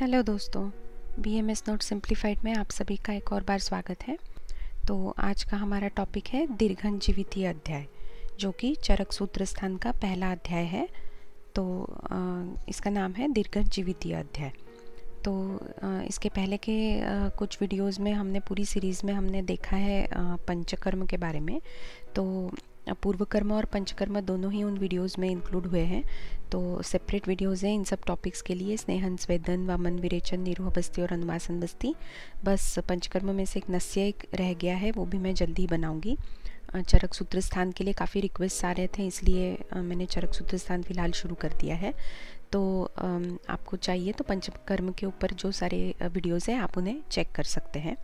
Hello दोस्तों B M S note simplified में आप सभी का एक और बार स्वागत है तो आज का हमारा टॉपिक है दीर्घन जीवितीय अध्याय जो कि चरक सूत्र स्थान का पहला अध्याय है तो इसका नाम है दीर्घन जीवितीय अध्याय तो इसके पहले के कुछ वीडियोस में हमने पूरी सीरीज़ में हमने देखा है पंचकर्म के बारे में तो पूर्व कर्म और पंचकर्म दोनों ही उन वीडियोस में इंक्लूड हुए हैं तो सेपरेट वीडियोस हैं इन सब टॉपिक्स के लिए स्नेहन स्वेदन वामन विरेचन निरूह बस्ती और अनुमासन बस्ती बस पंचकर्म में से एक नस्य एक रह गया है वो भी मैं जल्दी ही बनाऊँगी चरक सूत्र स्थान के लिए काफ़ी रिक्वेस्ट आ रहे थे इसलिए मैंने चरक सूत्र स्थान फिलहाल शुरू कर दिया है तो आपको चाहिए तो पंचकर्म के ऊपर जो सारे वीडियोज़ हैं आप उन्हें चेक कर सकते हैं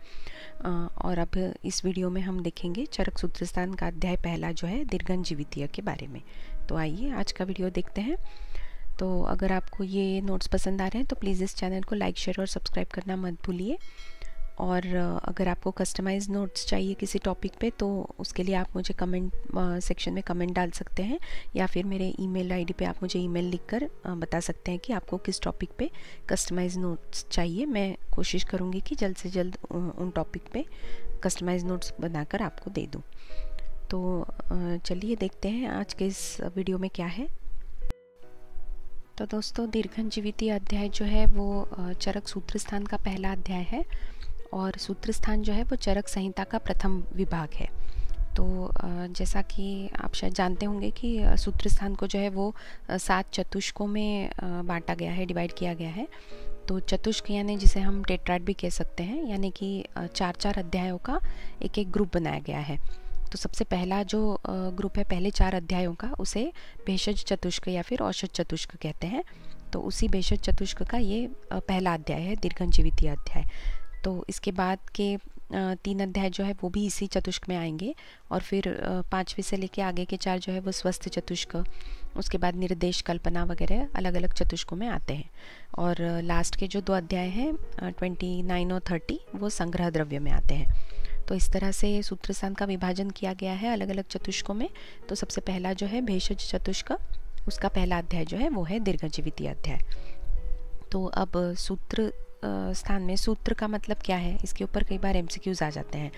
और अब इस वीडियो में हम देखेंगे चरक सूत्रस्थान का अध्याय पहला जो है दीर्घन जीवितिया के बारे में तो आइए आज का वीडियो देखते हैं तो अगर आपको ये नोट्स पसंद आ रहे हैं तो प्लीज़ इस चैनल को लाइक शेयर और सब्सक्राइब करना मत भूलिए और अगर आपको कस्टमाइज नोट्स चाहिए किसी टॉपिक पे तो उसके लिए आप मुझे कमेंट सेक्शन में कमेंट डाल सकते हैं या फिर मेरे ईमेल आईडी पे आप मुझे ईमेल लिखकर बता सकते हैं कि आपको किस टॉपिक पे कस्टमाइज नोट्स चाहिए मैं कोशिश करूँगी कि जल्द से जल्द उन टॉपिक पे कस्टमाइज नोट्स बनाकर आपको दे दूँ तो चलिए देखते हैं आज के इस वीडियो में क्या है तो दोस्तों दीर्घन जीविती अध्याय जो है वो चरक सूत्र स्थान का पहला अध्याय है और सूत्र स्थान जो है वो चरक संहिता का प्रथम विभाग है तो जैसा कि आप शायद जानते होंगे कि सूत्र स्थान को जो है वो सात चतुष्कों में बांटा गया है डिवाइड किया गया है तो चतुष्क यानी जिसे हम टेट्राइड भी कह सकते हैं यानी कि चार चार अध्यायों का एक एक ग्रुप बनाया गया है तो सबसे पहला जो ग्रुप है पहले चार अध्यायों का उसे भेषज चतुष्क या फिर औषध चतुष्क कहते हैं तो उसी भेषज चतुष्क का ये पहला अध्याय है दीर्घन अध्याय तो इसके बाद के तीन अध्याय जो है वो भी इसी चतुष्क में आएंगे और फिर पाँचवें से लेके आगे के चार जो है वो स्वस्थ चतुष्क उसके बाद निर्देश कल्पना वगैरह अलग अलग चतुष्कों में आते हैं और लास्ट के जो दो अध्याय हैं ट्वेंटी नाइन और थर्टी वो संग्रह द्रव्य में आते हैं तो इस तरह से सूत्रसान का विभाजन किया गया है अलग अलग चतुष्कों में तो सबसे पहला जो है भेषज चतुष्क उसका पहला अध्याय जो है वो है दीर्घजीविती अध्याय तो अब सूत्र स्थान में सूत्र का मतलब क्या है इसके ऊपर कई बार एमसीक्यूज आ जाते हैं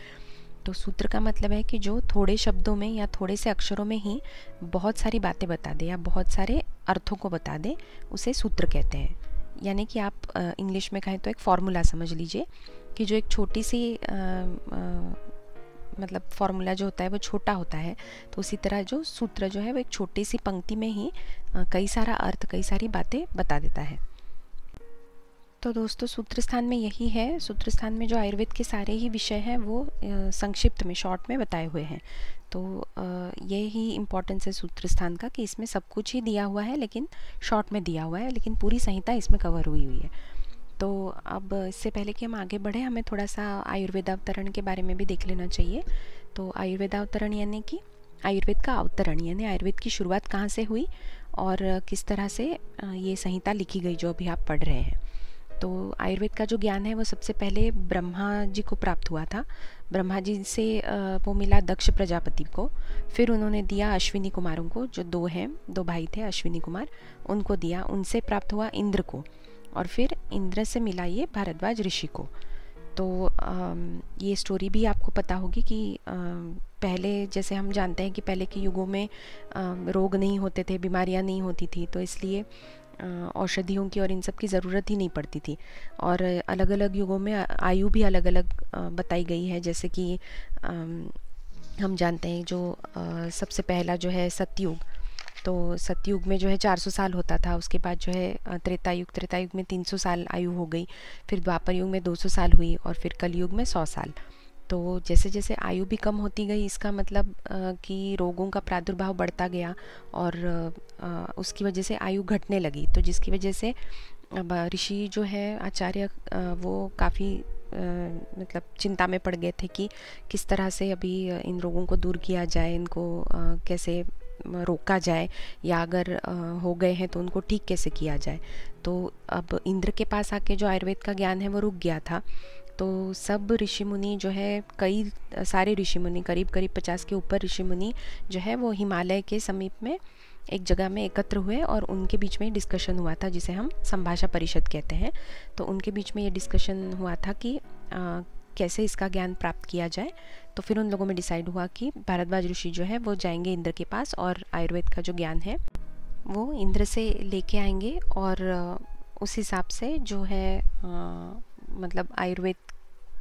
तो सूत्र का मतलब है कि जो थोड़े शब्दों में या थोड़े से अक्षरों में ही बहुत सारी बातें बता दे या बहुत सारे अर्थों को बता दे उसे सूत्र कहते हैं यानी कि आप इंग्लिश में कहें तो एक फार्मूला समझ लीजिए कि जो एक छोटी सी आ, आ, मतलब फार्मूला जो होता है वो छोटा होता है तो उसी तरह जो सूत्र जो है वो एक छोटी सी पंक्ति में ही कई सारा अर्थ कई सारी बातें बता देता है तो दोस्तों सूत्रस्थान में यही है सूत्रस्थान में जो आयुर्वेद के सारे ही विषय हैं वो संक्षिप्त में शॉर्ट में बताए हुए हैं तो ये ही इम्पोर्टेंस है सूत्रस्थान का कि इसमें सब कुछ ही दिया हुआ है लेकिन शॉर्ट में दिया हुआ है लेकिन पूरी संहिता इसमें कवर हुई हुई है तो अब इससे पहले कि हम आगे बढ़े हमें थोड़ा सा आयुर्वेदावतरण के बारे में भी देख लेना चाहिए तो आयुर्वेदावतरण यानी कि आयुर्वेद का अवतरण यानी आयुर्वेद की शुरुआत कहाँ से हुई और किस तरह से ये संहिता लिखी गई जो अभी आप पढ़ रहे हैं तो आयुर्वेद का जो ज्ञान है वो सबसे पहले ब्रह्मा जी को प्राप्त हुआ था ब्रह्मा जी से वो मिला दक्ष प्रजापति को फिर उन्होंने दिया अश्विनी कुमारों को जो दो हैं दो भाई थे अश्विनी कुमार उनको दिया उनसे प्राप्त हुआ इंद्र को और फिर इंद्र से मिला ये भारद्वाज ऋषि को तो ये स्टोरी भी आपको पता होगी कि पहले जैसे हम जानते हैं कि पहले के युगों में रोग नहीं होते थे बीमारियां नहीं होती थी तो इसलिए औषधियों की और इन सब की ज़रूरत ही नहीं पड़ती थी और अलग अलग युगों में आयु भी अलग अलग बताई गई है जैसे कि हम जानते हैं जो सबसे पहला जो है सतयुग तो सतयुग में जो है 400 साल होता था उसके बाद जो है त्रेतायुग त्रेतायुग में 300 साल आयु हो गई फिर द्वापर युग में 200 साल हुई और फिर कलयुग में 100 साल तो जैसे जैसे आयु भी कम होती गई इसका मतलब कि रोगों का प्रादुर्भाव बढ़ता गया और उसकी वजह से आयु घटने लगी तो जिसकी वजह से ऋषि जो है आचार्य वो काफ़ी मतलब चिंता में पड़ गए थे कि किस तरह से अभी इन रोगों को दूर किया जाए इनको कैसे रोका जाए या अगर हो गए हैं तो उनको ठीक कैसे किया जाए तो अब इंद्र के पास आके जो आयुर्वेद का ज्ञान है वो रुक गया था तो सब ऋषि मुनि जो है कई सारे ऋषि मुनि करीब करीब पचास के ऊपर ऋषि मुनि जो है वो हिमालय के समीप में एक जगह में एकत्र हुए और उनके बीच में डिस्कशन हुआ था जिसे हम संभाषा परिषद कहते हैं तो उनके बीच में ये डिस्कशन हुआ था कि आ, कैसे इसका ज्ञान प्राप्त किया जाए तो फिर उन लोगों में डिसाइड हुआ कि भारद्वाज ऋषि जो है वो जाएंगे इंद्र के पास और आयुर्वेद का जो ज्ञान है वो इंद्र से लेके आएंगे और उस हिसाब से जो है आ, मतलब आयुर्वेद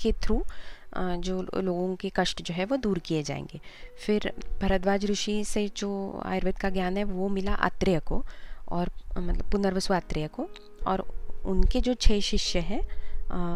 के थ्रू जो लोगों के कष्ट जो है वो दूर किए जाएंगे फिर भरद्वाज ऋषि से जो आयुर्वेद का ज्ञान है वो मिला आत्रेय को और मतलब पुनर्वसु आत्रेय को और उनके जो छह शिष्य हैं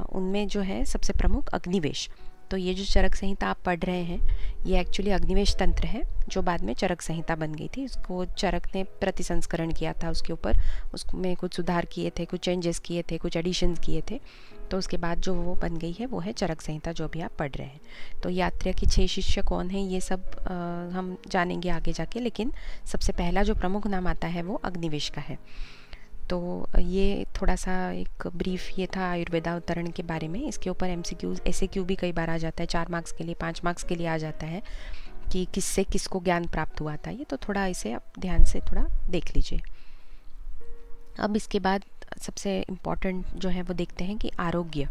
उनमें जो है सबसे प्रमुख अग्निवेश तो ये जो चरक संहिता आप पढ़ रहे हैं ये एक्चुअली अग्निवेश तंत्र है जो बाद में चरक संहिता बन गई थी उसको चरक ने प्रति संस्करण किया था उसके ऊपर उसमें कुछ सुधार किए थे कुछ चेंजेस किए थे कुछ एडिशन किए थे तो उसके बाद जो वो बन गई है वो है चरक संहिता जो अभी आप पढ़ रहे हैं तो यात्रा के छः शिष्य कौन हैं ये सब आ, हम जानेंगे आगे जाके लेकिन सबसे पहला जो प्रमुख नाम आता है वो अग्निवेश का है तो ये थोड़ा सा एक ब्रीफ ये था आयुर्वेदा उत्तरण के बारे में इसके ऊपर एम सी ऐसे क्यू भी कई बार आ जाता है चार मार्क्स के लिए पाँच मार्क्स के लिए आ जाता है कि किससे किसको ज्ञान प्राप्त हुआ था ये तो थोड़ा इसे आप ध्यान से थोड़ा देख लीजिए अब इसके बाद सबसे इम्पॉर्टेंट जो है वो देखते हैं कि आरोग्य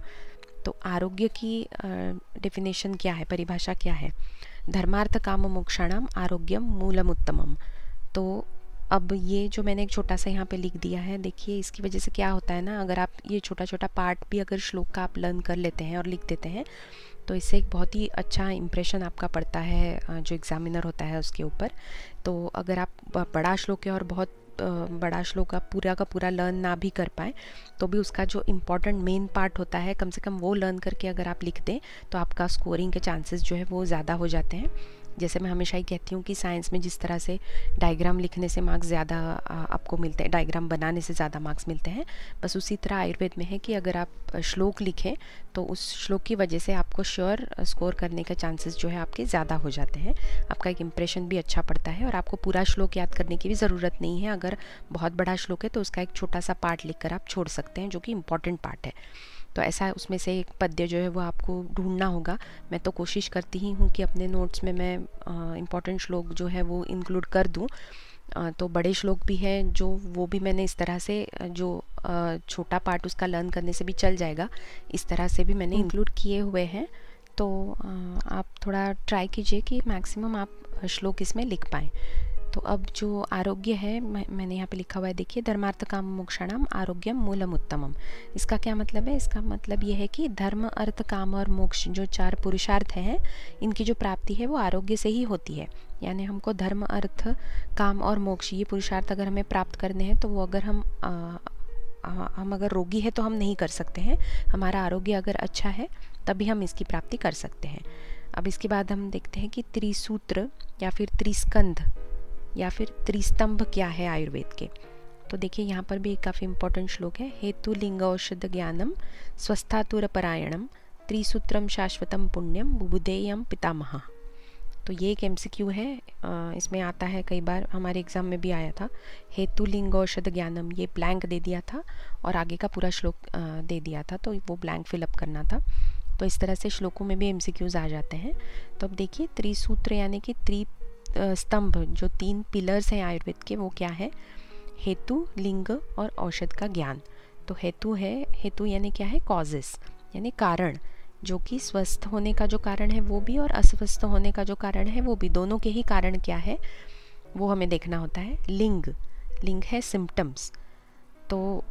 तो आरोग्य की डेफिनेशन क्या है परिभाषा क्या है धर्मार्थ काम मोक्षाणाम आरोग्यम मूलम उत्तमम तो अब ये जो मैंने एक छोटा सा यहाँ पे लिख दिया है देखिए इसकी वजह से क्या होता है ना अगर आप ये छोटा छोटा पार्ट भी अगर श्लोक का आप लर्न कर लेते हैं और लिख देते हैं तो इससे एक बहुत ही अच्छा इम्प्रेशन आपका पड़ता है जो एग्ज़ामिनर होता है उसके ऊपर तो अगर आप बड़ा श्लोक है और बहुत बड़ा श्लोक का पूरा का पूरा लर्न ना भी कर पाए तो भी उसका जो इम्पोर्टेंट मेन पार्ट होता है कम से कम वो लर्न करके अगर आप लिख दें तो आपका स्कोरिंग के चांसेस जो है वो ज़्यादा हो जाते हैं जैसे मैं हमेशा ही कहती हूँ कि साइंस में जिस तरह से डायग्राम लिखने से मार्क्स ज़्यादा आपको मिलते हैं डायग्राम बनाने से ज़्यादा मार्क्स मिलते हैं बस उसी तरह आयुर्वेद में है कि अगर आप श्लोक लिखें तो उस श्लोक की वजह से आपको श्योर स्कोर करने का चांसेस जो है आपके ज़्यादा हो जाते हैं आपका एक इम्प्रेशन भी अच्छा पड़ता है और आपको पूरा श्लोक याद करने की भी ज़रूरत नहीं है अगर बहुत बड़ा श्लोक है तो उसका एक छोटा सा पार्ट लिख आप छोड़ सकते हैं जो कि इम्पॉर्टेंट पार्ट है तो ऐसा उसमें से एक पद्य जो है वो आपको ढूंढना होगा मैं तो कोशिश करती ही हूँ कि अपने नोट्स में मैं इम्पोर्टेंट श्लोक जो है वो इंक्लूड कर दूँ तो बड़े श्लोक भी हैं जो वो भी मैंने इस तरह से जो छोटा पार्ट उसका लर्न करने से भी चल जाएगा इस तरह से भी मैंने इंक्लूड हम्म। किए हुए हैं तो आप थोड़ा ट्राई कीजिए कि मैक्सिमम आप श्लोक इसमें लिख पाएँ तो अब जो आरोग्य है मैंने यहाँ पे लिखा हुआ है देखिए धर्मार्थ काम मोक्षणाम आरोग्यम मूलम उत्तमम इसका क्या मतलब है इसका मतलब यह है कि धर्म अर्थ काम और मोक्ष जो चार पुरुषार्थ हैं इनकी जो प्राप्ति है वो आरोग्य से ही होती है यानी हमको धर्म अर्थ काम और मोक्ष ये पुरुषार्थ अगर हमें प्राप्त करने हैं तो वो अगर हम आ, हम अगर रोगी है तो हम नहीं कर सकते हैं हमारा आरोग्य अगर अच्छा है तभी हम इसकी प्राप्ति कर सकते हैं अब इसके बाद हम देखते हैं कि त्रिसूत्र या फिर त्रिस्कंध या फिर त्रिस्तंभ क्या है आयुर्वेद के तो देखिए यहाँ पर भी एक काफ़ी इंपॉर्टेंट श्लोक है हेतु लिंग औषध ज्ञानम स्वस्थातुर परायणम त्रिसूत्रम शाश्वतम पुण्यम बुबुदेयम पितामह तो ये एक एम है इसमें आता है कई बार हमारे एग्ज़ाम में भी आया था हेतु लिंग औषध ज्ञानम ये ब्लैंक दे दिया था और आगे का पूरा श्लोक दे दिया था तो वो ब्लैंक फिलअप करना था तो इस तरह से श्लोकों में भी एम आ जाते हैं तो अब देखिए त्रिसूत्र यानी कि त्रि स्तंभ जो तीन पिलर्स हैं आयुर्वेद के वो क्या है हेतु लिंग और औषध का ज्ञान तो हेतु है हेतु यानी क्या है कॉजेस यानी कारण जो कि स्वस्थ होने का जो कारण है वो भी और अस्वस्थ होने का जो कारण है वो भी दोनों के ही कारण क्या है वो हमें देखना होता है लिंग लिंग है सिम्टम्स तो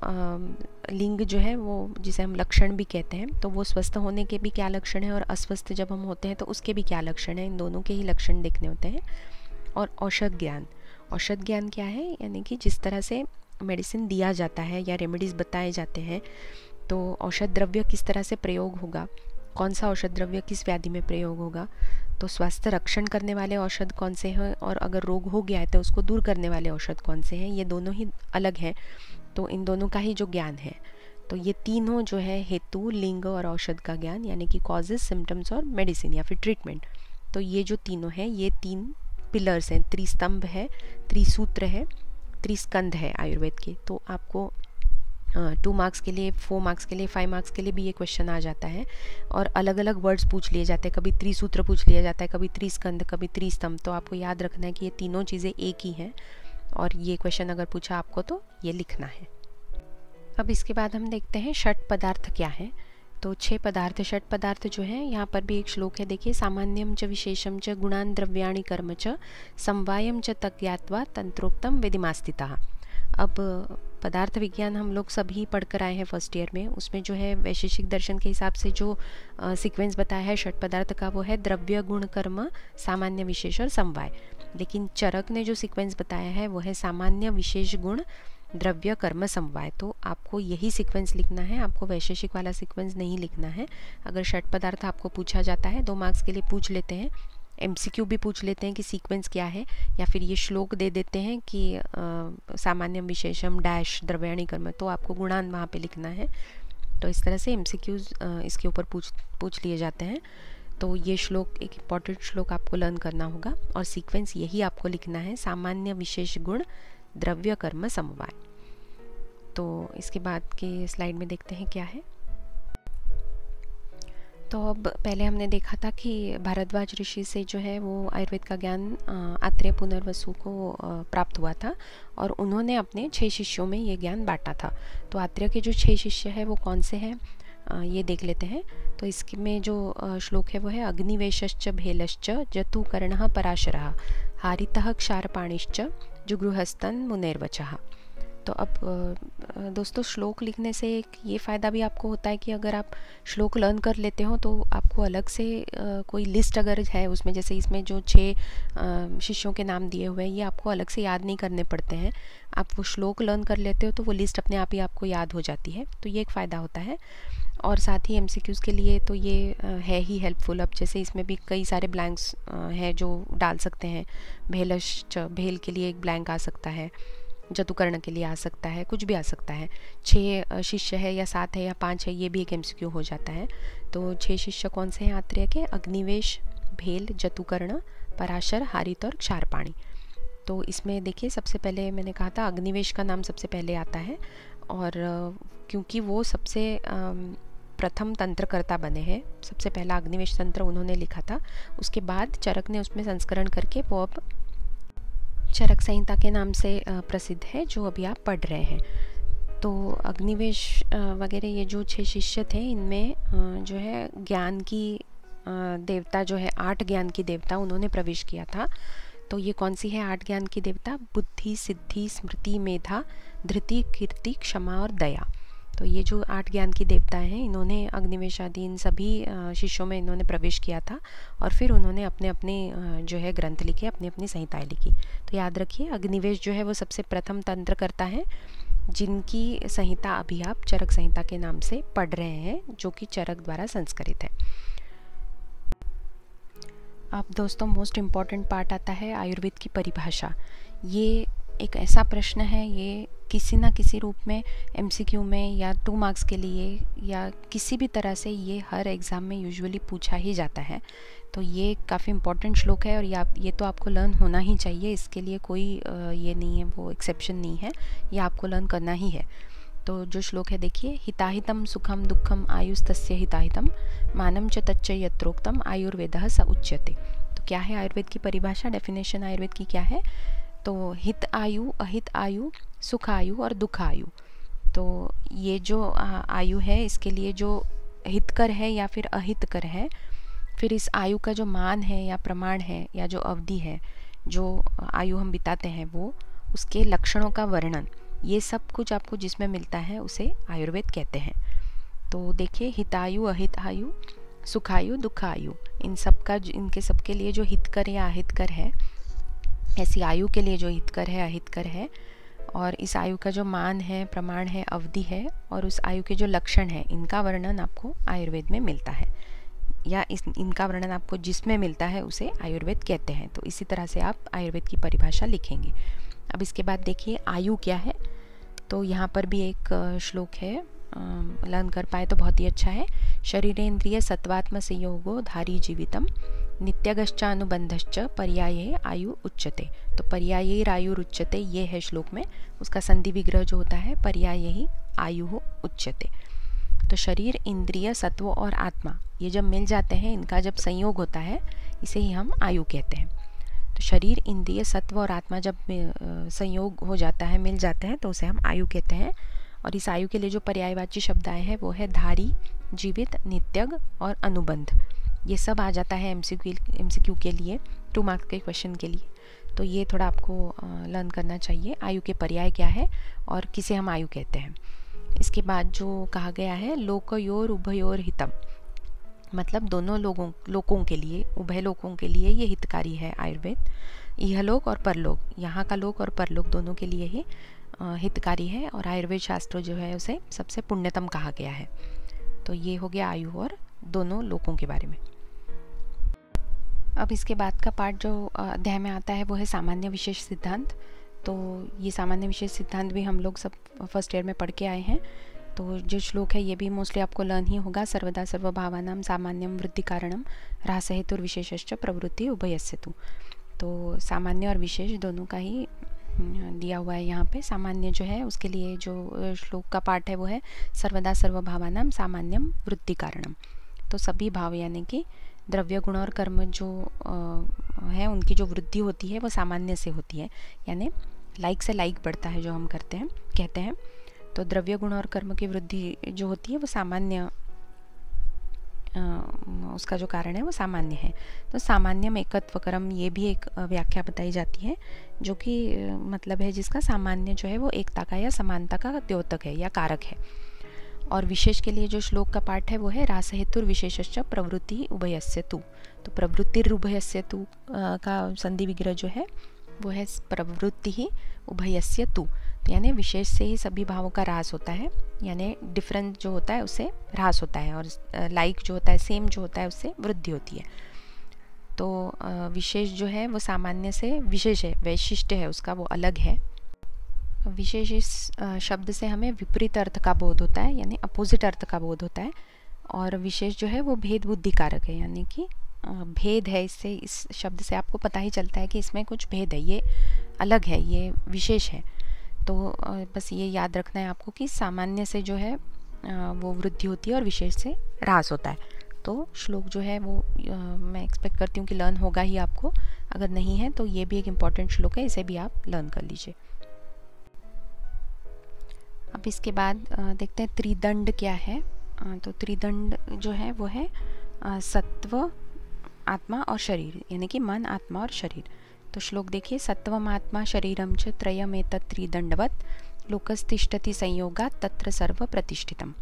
लिंग जो है वो जिसे हम लक्षण भी कहते हैं तो वो स्वस्थ होने के भी क्या लक्षण हैं और अस्वस्थ जब हम होते हैं तो उसके भी क्या लक्षण हैं इन दोनों के ही लक्षण देखने होते हैं और औषध ज्ञान औषध ज्ञान क्या है यानी कि जिस तरह से मेडिसिन दिया जाता है या रेमेडीज़ बताए जाते हैं तो औषध द्रव्य किस तरह से प्रयोग होगा कौन सा औषध द्रव्य किस व्याधि में प्रयोग होगा तो स्वास्थ्य रक्षण करने वाले औषध कौन से हैं और अगर रोग हो गया है तो उसको दूर करने वाले औषध कौन से हैं ये दोनों ही अलग हैं तो इन दोनों का ही जो ज्ञान है तो ये तीनों जो है हेतु लिंग और औषध का ज्ञान यानी कि कॉजेज सिम्टम्स और मेडिसिन या फिर ट्रीटमेंट तो ये जो तीनों हैं ये तीन पिलर्स हैं त्रिस्तंभ है त्रिसूत्र है त्रिस्कंध है आयुर्वेद के तो आपको टू uh, मार्क्स के लिए फोर मार्क्स के लिए फाइव मार्क्स के लिए भी ये क्वेश्चन आ जाता है और अलग अलग वर्ड्स पूछ लिए जाते हैं कभी त्रिसूत्र पूछ लिया जाता है कभी त्रिस्कंध कभी त्रिस्तंभ तो आपको याद रखना है कि ये तीनों चीज़ें एक ही हैं और ये क्वेश्चन अगर पूछा आपको तो ये लिखना है अब इसके बाद हम देखते हैं षट पदार्थ क्या है तो छह पदार्थ षट पदार्थ जो है यहाँ पर भी एक श्लोक है देखिए सामान्यम च विशेषम च गुणान द्रव्याणी कर्म च समवायम च तक ज्ञातवा तंत्रोक्तम विधिमास्तिता अब पदार्थ विज्ञान हम लोग सभी पढ़कर आए हैं फर्स्ट ईयर में उसमें जो है वैशेषिक दर्शन के हिसाब से जो सीक्वेंस बताया है षट पदार्थ का वो है द्रव्य गुण कर्म सामान्य विशेष और समवाय लेकिन चरक ने जो सीक्वेंस बताया है वो है सामान्य विशेष गुण द्रव्य कर्म समवाय तो आपको यही सीक्वेंस लिखना है आपको वैशेषिक वाला सीक्वेंस नहीं लिखना है अगर षट पदार्थ आपको पूछा जाता है दो मार्क्स के लिए पूछ लेते हैं एम भी पूछ लेते हैं कि सीक्वेंस क्या है या फिर ये श्लोक दे देते हैं कि सामान्य विशेषम डैश द्रव्याणी कर्म तो आपको गुणान वहाँ पे लिखना है तो इस तरह से एम इसके ऊपर पूछ पूछ लिए जाते हैं तो ये श्लोक एक इम्पॉर्टेंट श्लोक आपको लर्न करना होगा और सीक्वेंस यही आपको लिखना है सामान्य विशेष गुण द्रव्य कर्म समवाय तो इसके बाद के स्लाइड में देखते हैं क्या है तो अब पहले हमने देखा था कि भारद्वाज ऋषि से जो है वो आयुर्वेद का ज्ञान आत्रेय पुनर्वसु को प्राप्त हुआ था और उन्होंने अपने छः शिष्यों में ये ज्ञान बांटा था तो आत्रेय के जो छः शिष्य है वो कौन से हैं ये देख लेते हैं तो इसमें जो श्लोक है वो है अग्निवेशश्च भेलश्च जतु कर्ण पराशरः हारितः क्षारपाणिश्च जुगृहस्तन मुनेर्वच तो अब दोस्तों श्लोक लिखने से एक ये फ़ायदा भी आपको होता है कि अगर आप श्लोक लर्न कर लेते हो तो आपको अलग से कोई लिस्ट अगर है उसमें जैसे इसमें जो छः शिष्यों के नाम दिए हुए हैं ये आपको अलग से याद नहीं करने पड़ते हैं आप वो श्लोक लर्न कर लेते हो तो वो लिस्ट अपने आप ही आपको याद हो जाती है तो ये एक फ़ायदा होता है और साथ ही एम के लिए तो ये है ही हेल्पफुल अब जैसे इसमें भी कई सारे ब्लैंक्स हैं जो डाल सकते हैं भेलश भेल के लिए एक ब्लैंक आ सकता है जतुकर्ण के लिए आ सकता है कुछ भी आ सकता है छः शिष्य है या सात है या पाँच है ये भी एक एम हो जाता है तो छः शिष्य कौन से हैं आत्रेय के अग्निवेश भेल जतुकर्ण पराशर हारित और क्षारपाणी तो इसमें देखिए सबसे पहले मैंने कहा था अग्निवेश का नाम सबसे पहले आता है और क्योंकि वो सबसे प्रथम तंत्रकर्ता बने हैं सबसे पहला अग्निवेश तंत्र उन्होंने लिखा था उसके बाद चरक ने उसमें संस्करण करके वो अब चरक संहिता के नाम से प्रसिद्ध है जो अभी आप पढ़ रहे हैं तो अग्निवेश वगैरह ये जो छह शिष्य थे इनमें जो है ज्ञान की देवता जो है आठ ज्ञान की देवता उन्होंने प्रवेश किया था तो ये कौन सी है आठ ज्ञान की देवता बुद्धि सिद्धि स्मृति मेधा धृति कीर्ति क्षमा और दया तो ये जो आठ ज्ञान की देवताएं हैं इन्होंने अग्निवेश आदि इन सभी शिष्यों में इन्होंने प्रवेश किया था और फिर उन्होंने अपने अपने जो है ग्रंथ लिखे अपनी अपनी संहिताएँ लिखी तो याद रखिए अग्निवेश जो है वो सबसे प्रथम तंत्र करता है जिनकी संहिता अभी आप चरक संहिता के नाम से पढ़ रहे हैं जो कि चरक द्वारा संस्कृत है अब दोस्तों मोस्ट इम्पॉर्टेंट पार्ट आता है आयुर्वेद की परिभाषा ये एक ऐसा प्रश्न है ये किसी ना किसी रूप में एम में या टू मार्क्स के लिए या किसी भी तरह से ये हर एग्ज़ाम में यूजुअली पूछा ही जाता है तो ये काफ़ी इम्पॉर्टेंट श्लोक है और ये आप ये तो आपको लर्न होना ही चाहिए इसके लिए कोई ये नहीं है वो एक्सेप्शन नहीं है ये आपको लर्न करना ही है तो जो श्लोक है देखिए हिताहितम सुखम दुखम आयुष तस्य हिताहितम मानम च तच्च यत्रोक्तम आयुर्वेद स उच्यते तो क्या है आयुर्वेद की परिभाषा डेफिनेशन आयुर्वेद की क्या है तो हित आयु अहित आयु सुखायु और दुखायु तो ये जो आयु है इसके लिए जो हितकर है या फिर अहितकर है फिर इस आयु का जो मान है या प्रमाण है या जो अवधि है जो आयु हम बिताते हैं वो उसके लक्षणों का वर्णन ये सब कुछ आपको जिसमें मिलता है उसे आयुर्वेद कहते हैं तो देखिए हितायु आयु सुखायु दुखायु इन सब का इनके सबके लिए जो हितकर या अहितकर है ऐसी आयु के लिए जो हितकर है अहितकर है और इस आयु का जो मान है प्रमाण है अवधि है और उस आयु के जो लक्षण है इनका वर्णन आपको आयुर्वेद में मिलता है या इस इनका वर्णन आपको जिसमें मिलता है उसे आयुर्वेद कहते हैं तो इसी तरह से आप आयुर्वेद की परिभाषा लिखेंगे अब इसके बाद देखिए आयु क्या है तो यहाँ पर भी एक श्लोक है लर्न कर पाए तो बहुत ही अच्छा है शरीरेंद्रिय सत्वात्म संयोगो धारी जीवितम नित्यगश्चानुबंधश्च पर्याय आयु उच्चते तो पर्याय आयु उच्चते ये है श्लोक में उसका संधि विग्रह जो होता है पर्याय ही आयु उच्चते तो शरीर इंद्रिय सत्व और आत्मा ये जब मिल जाते हैं इनका जब संयोग होता है इसे ही हम आयु कहते हैं तो शरीर इंद्रिय सत्व और आत्मा जब संयोग हो जाता है मिल जाते हैं तो उसे हम आयु कहते हैं और इस आयु के लिए जो पर्यायवाची शब्द आए हैं वो है धारी जीवित नित्यग और अनुबंध ये सब आ जाता है एम सी क्यू के लिए टू मार्क्स के क्वेश्चन के लिए तो ये थोड़ा आपको लर्न करना चाहिए आयु के पर्याय क्या है और किसे हम आयु कहते हैं इसके बाद जो कहा गया है लोकयोर उभयोर हितम मतलब दोनों लोगों लोगों के लिए उभय लोगों के लिए ये हितकारी है आयुर्वेद यहलोक और परलोक यहाँ का लोक और परलोक दोनों के लिए ही हितकारी है और आयुर्वेद शास्त्र जो है उसे सबसे पुण्यतम कहा गया है तो ये हो गया आयु और दोनों लोगों के बारे में अब इसके बाद का पार्ट जो अध्याय में आता है वो है सामान्य विशेष सिद्धांत तो ये सामान्य विशेष सिद्धांत भी हम लोग सब फर्स्ट ईयर में पढ़ के आए हैं तो जो श्लोक है ये भी मोस्टली आपको लर्न ही होगा सर्वदा सर्वभावानाम सामान्यम वृद्धि कारणम विशेषश्च प्रवृत्ति उभयस्यतु तो सामान्य और विशेष दोनों का ही दिया हुआ है यहाँ पे सामान्य जो है उसके लिए जो श्लोक का पाठ है वो है सर्वदा सर्वभावानाम सामान्यम वृद्धि कारणम तो सभी भाव यानी कि द्रव्य गुण और कर्म जो है उनकी जो वृद्धि होती है वो सामान्य से होती है यानी लाइक से लाइक बढ़ता है जो हम करते हैं कहते हैं तो द्रव्य गुण और कर्म की वृद्धि जो होती है वो सामान्य उसका जो कारण है वो सामान्य है तो सामान्य में एकत्व कर्म ये भी एक व्याख्या बताई जाती है जो कि मतलब है जिसका सामान्य जो है वो एकता का या समानता का द्योतक है या कारक है और विशेष के लिए जो श्लोक का पाठ है वो है रासहेतुर विशेषश्च प्रवृत्ति उभयस्य तु तो प्रवृत्ति उभयस्य तु का संधि विग्रह जो है वो है प्रवृत्ति ही उभयस्य तु तो यानी विशेष से ही सभी भावों का रास होता है यानी डिफरेंट जो होता है उसे रास होता है और लाइक जो होता है सेम जो होता है उससे वृद्धि होती है तो विशेष जो है वो सामान्य से विशेष है वैशिष्ट है उसका वो अलग है विशेष इस शब्द से हमें विपरीत अर्थ का बोध होता है यानी अपोजिट अर्थ का बोध होता है और विशेष जो है वो भेद बुद्धि कारक है यानी कि भेद है इससे इस शब्द से आपको पता ही चलता है कि इसमें कुछ भेद है ये अलग है ये विशेष है तो बस ये याद रखना है आपको कि सामान्य से जो है वो वृद्धि होती है और विशेष से रास होता है तो श्लोक जो है वो मैं एक्सपेक्ट करती हूँ कि लर्न होगा ही आपको अगर नहीं है तो ये भी एक इम्पॉर्टेंट श्लोक है इसे भी आप लर्न कर लीजिए अब इसके बाद देखते हैं त्रिदंड क्या है तो त्रिदंड जो है वो है सत्व आत्मा और शरीर यानी कि मन आत्मा और शरीर तो श्लोक देखिए आत्मा शरीरम च त्रयमेतत् त्रिदंडवत लोकस्तिष्ठति संयोगात तत्र सर्व प्रतिष्ठितम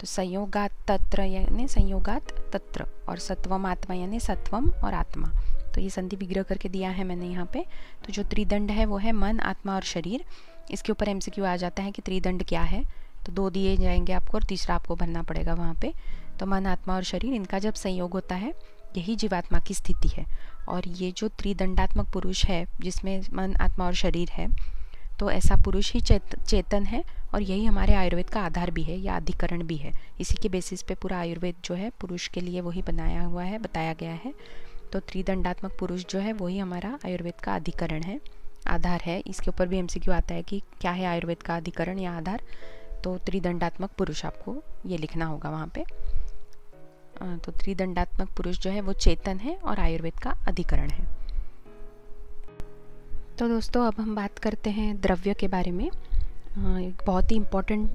तो संयोगात तत्र यानी संयोगात तत्र और सत्वम आत्मा यानी सत्वम और आत्मा तो ये संधि विग्रह करके दिया है मैंने यहाँ पे तो जो त्रिदंड है वो है मन आत्मा और शरीर इसके ऊपर क्यू आ जाता है कि त्रिदंड क्या है तो दो दिए जाएंगे आपको और तीसरा आपको भरना पड़ेगा वहाँ पे तो मन आत्मा और शरीर इनका जब संयोग होता है यही जीवात्मा की स्थिति है और ये जो त्रिदंडात्मक पुरुष है जिसमें मन आत्मा और शरीर है तो ऐसा पुरुष ही चेत, चेतन है और यही हमारे आयुर्वेद का आधार भी है या अधिकरण भी है इसी के बेसिस पे पूरा आयुर्वेद जो है पुरुष के लिए वही बनाया हुआ है बताया गया है तो त्रिदंडात्मक पुरुष जो है वही हमारा आयुर्वेद का अधिकरण है आधार है इसके ऊपर भी एमसीक्यू आता है कि क्या है आयुर्वेद का अधिकरण या आधार तो त्रिदंडात्मक पुरुष आपको ये लिखना होगा वहाँ पे तो त्रिदंडात्मक पुरुष जो है वो चेतन है और आयुर्वेद का अधिकरण है तो दोस्तों अब हम बात करते हैं द्रव्य के बारे में एक बहुत ही इम्पोर्टेंट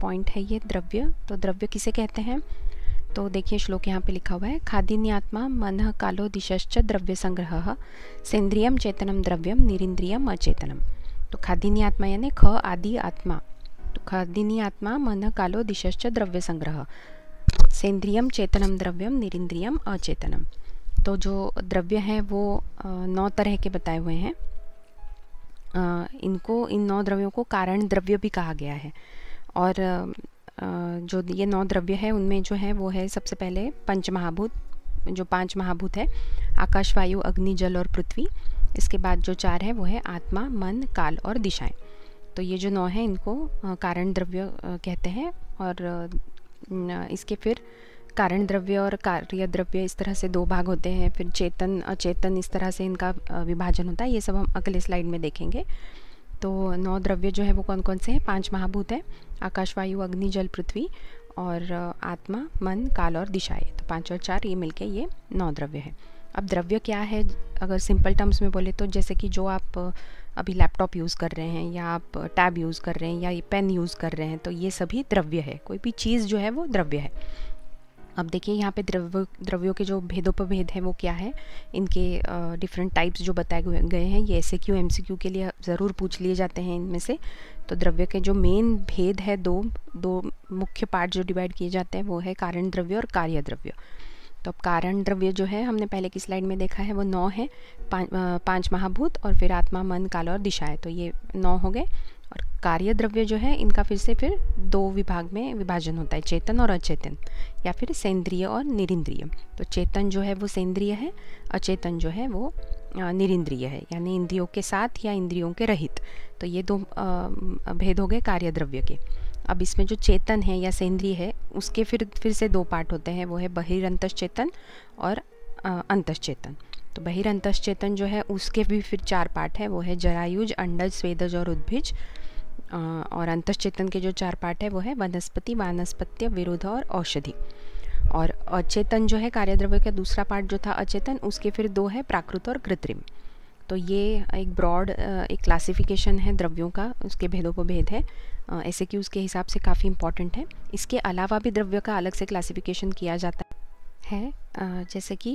पॉइंट है ये द्रव्य तो द्रव्य किसे कहते हैं तो देखिए श्लोक यहाँ पे लिखा हुआ है खादिन्यात्मा मन कालो दिशश्च द्रव्य संग्रह सेंद्रियम चेतनम द्रव्यम निरिंद्रियम अचेतनम तो खादिनी आत्मा यानी ख आदि आत्मा तो खादिनी आत्मा मन कालो दिशश्च द्रव्य संग्रह सेंद्रियम चेतनम द्रव्यम निरिंद्रियम अचेतनम तो जो द्रव्य है वो नौ तरह के बताए हुए हैं इनको इन नौ द्रव्यों को कारण द्रव्य भी कहा गया है और जो ये नौ द्रव्य है उनमें जो है वो है सबसे पहले पंच महाभूत जो पांच महाभूत है आकाश वायु अग्नि जल और पृथ्वी इसके बाद जो चार है वो है आत्मा मन काल और दिशाएं तो ये जो नौ है इनको कारण द्रव्य कहते हैं और इसके फिर कारण द्रव्य और कार्य द्रव्य इस तरह से दो भाग होते हैं फिर चेतन अचेतन इस तरह से इनका विभाजन होता है ये सब हम अगले स्लाइड में देखेंगे तो नौ द्रव्य जो है वो कौन कौन से हैं पांच महाभूत हैं आकाश वायु अग्नि जल पृथ्वी और आत्मा मन काल और दिशाएं तो पाँच और चार ये मिलके ये नौ द्रव्य है अब द्रव्य क्या है अगर सिंपल टर्म्स में बोले तो जैसे कि जो आप अभी लैपटॉप यूज़ कर रहे हैं या आप टैब यूज़ कर रहे हैं या ये पेन यूज़ कर रहे हैं तो ये सभी द्रव्य है कोई भी चीज़ जो है वो द्रव्य है अब देखिए यहाँ पे द्रव्य द्रव्यों के जो भेदोपभेद हैं वो क्या है इनके डिफरेंट टाइप्स जो बताए गए हैं ये S Q M C Q के लिए ज़रूर पूछ लिए जाते हैं इनमें से तो द्रव्य के जो मेन भेद है दो दो मुख्य पार्ट जो डिवाइड किए जाते हैं वो है कारण द्रव्य और कार्य द्रव्य तो अब कारण द्रव्य जो है हमने पहले की स्लाइड में देखा है वो नौ है पांच, महाभूत और फिर आत्मा मन काल और दिशाएं तो ये नौ हो गए और कार्य द्रव्य जो है इनका फिर से फिर दो विभाग में विभाजन होता है चेतन और अचेतन या फिर सेंद्रिय और निरिंद्रिय तो चेतन जो है वो सेंद्रिय है अचेतन जो है वो निरिंद्रिय है यानी इंद्रियों के साथ या इंद्रियों के रहित तो ये दो भेद हो गए कार्य द्रव्य के अब इसमें जो चेतन है या सेंद्रिय है उसके फिर फिर से दो पार्ट होते हैं वो है बहिरंतश्चेतन और अंतश्चेतन तो बहिरंतस जो है उसके भी फिर चार पार्ट है वो है जरायुज अंडज स्वेदज और उद्भिज और अंतश्चेतन के जो चार पार्ट है वो है वनस्पति वानस्पत्य विरोध और औषधि और अचेतन जो है कार्यद्रव्य का दूसरा पार्ट जो था अचेतन उसके फिर दो है प्राकृत और कृत्रिम तो ये एक ब्रॉड एक क्लासिफिकेशन है द्रव्यों का उसके भेदों को भेद है ऐसे कि उसके हिसाब से काफ़ी इंपॉर्टेंट है इसके अलावा भी द्रव्य का अलग से क्लासिफिकेशन किया जाता है है जैसे कि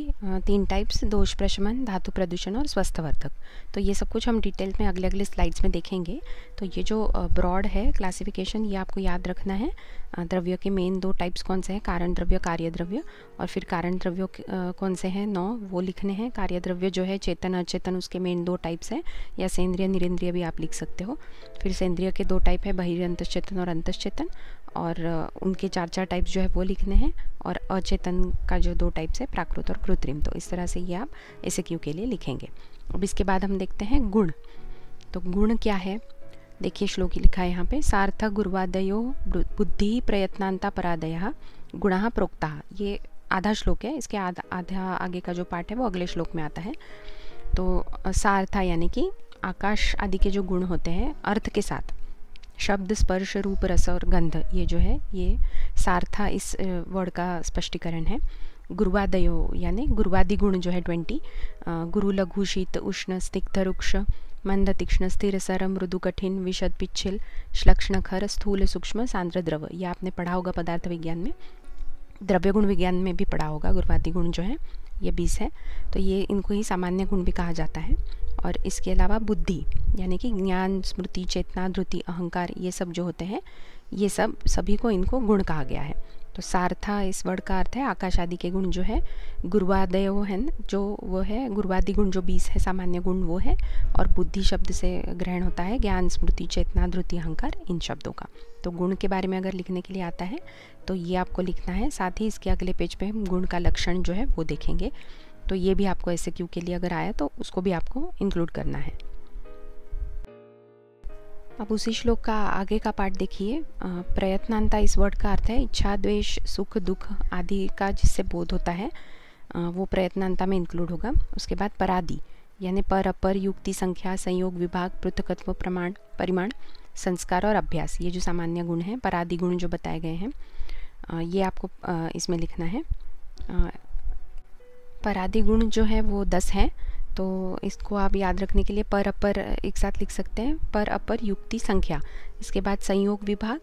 तीन टाइप्स दोष प्रशमन धातु प्रदूषण और स्वस्थवर्धक तो ये सब कुछ हम डिटेल में अगले अगले स्लाइड्स में देखेंगे तो ये जो ब्रॉड है क्लासिफिकेशन ये आपको याद रखना है द्रव्य के मेन दो टाइप्स कौन से हैं कारण द्रव्य कार्य द्रव्य और फिर कारण द्रव्य कौन से हैं नौ वो लिखने हैं कार्य द्रव्य जो है चेतन अचेतन उसके मेन दो टाइप्स हैं या सेंद्रिय निरेंद्रिय भी आप लिख सकते हो फिर सेंद्रिय के दो टाइप है बहिर्अंतचेतन और अंतश्चेतन और उनके चार चार टाइप्स जो है वो लिखने हैं और अचेतन का जो दो टाइप्स है प्राकृत और कृत्रिम तो इस तरह से ये आप एस के लिए लिखेंगे अब इसके बाद हम देखते हैं गुण तो गुण क्या है देखिए श्लोक लिखा है यहाँ पे सार्थक गुरुवादयो बुद्धि प्रयत्नांता परादय गुणा प्रोक्ता ये आधा श्लोक है इसके आधा आधा आगे का जो पाठ है वो अगले श्लोक में आता है तो सार्था यानी कि आकाश आदि के जो गुण होते हैं अर्थ के साथ शब्द स्पर्श रूप रस और गंध ये जो है ये सार्था इस वर्ड का स्पष्टीकरण है गुरुवादयो यानी गुरुवादी गुण जो है ट्वेंटी गुरु लघु शीत उष्ण स्निग्ध रुक्ष मंद तीक्ष्ण स्थिर सरम मृदु कठिन विशद पिच्छिल श्लक्षण खर स्थूल सूक्ष्म सांद्र द्रव ये आपने पढ़ा होगा पदार्थ विज्ञान में द्रव्य गुण विज्ञान में भी पढ़ा होगा गुरुवादी गुण जो है ये बीस है तो ये इनको ही सामान्य गुण भी कहा जाता है और इसके अलावा बुद्धि यानी कि ज्ञान स्मृति चेतना धृति अहंकार ये सब जो होते हैं ये सब सभी को इनको गुण कहा गया है तो सारथा इस वर्ड का अर्थ है आकाश आदि के गुण जो है गुरुवादय वो है जो वो है गुरुवादि गुण जो बीस है सामान्य गुण वो है और बुद्धि शब्द से ग्रहण होता है ज्ञान स्मृति चेतना ध्रुति अहंकार इन शब्दों का तो गुण के बारे में अगर लिखने के लिए आता है तो ये आपको लिखना है साथ ही इसके अगले पेज पे हम गुण का लक्षण जो है वो देखेंगे तो ये भी आपको एस के लिए अगर आया तो उसको भी आपको इंक्लूड करना है अब उसी श्लोक का आगे का पार्ट देखिए प्रयत्नांता इस वर्ड का अर्थ है इच्छा द्वेष सुख दुख आदि का जिससे बोध होता है वो प्रयत्नांता में इंक्लूड होगा उसके बाद परादि यानी पर अपर युक्ति संख्या संयोग विभाग पृथकत्व प्रमाण परिमाण संस्कार और अभ्यास ये जो सामान्य गुण हैं परादि गुण जो बताए गए हैं ये आपको इसमें लिखना है पर आदि गुण जो है वो दस हैं तो इसको आप याद रखने के लिए पर अपर एक साथ लिख सकते हैं पर अपर युक्ति संख्या इसके बाद संयोग विभाग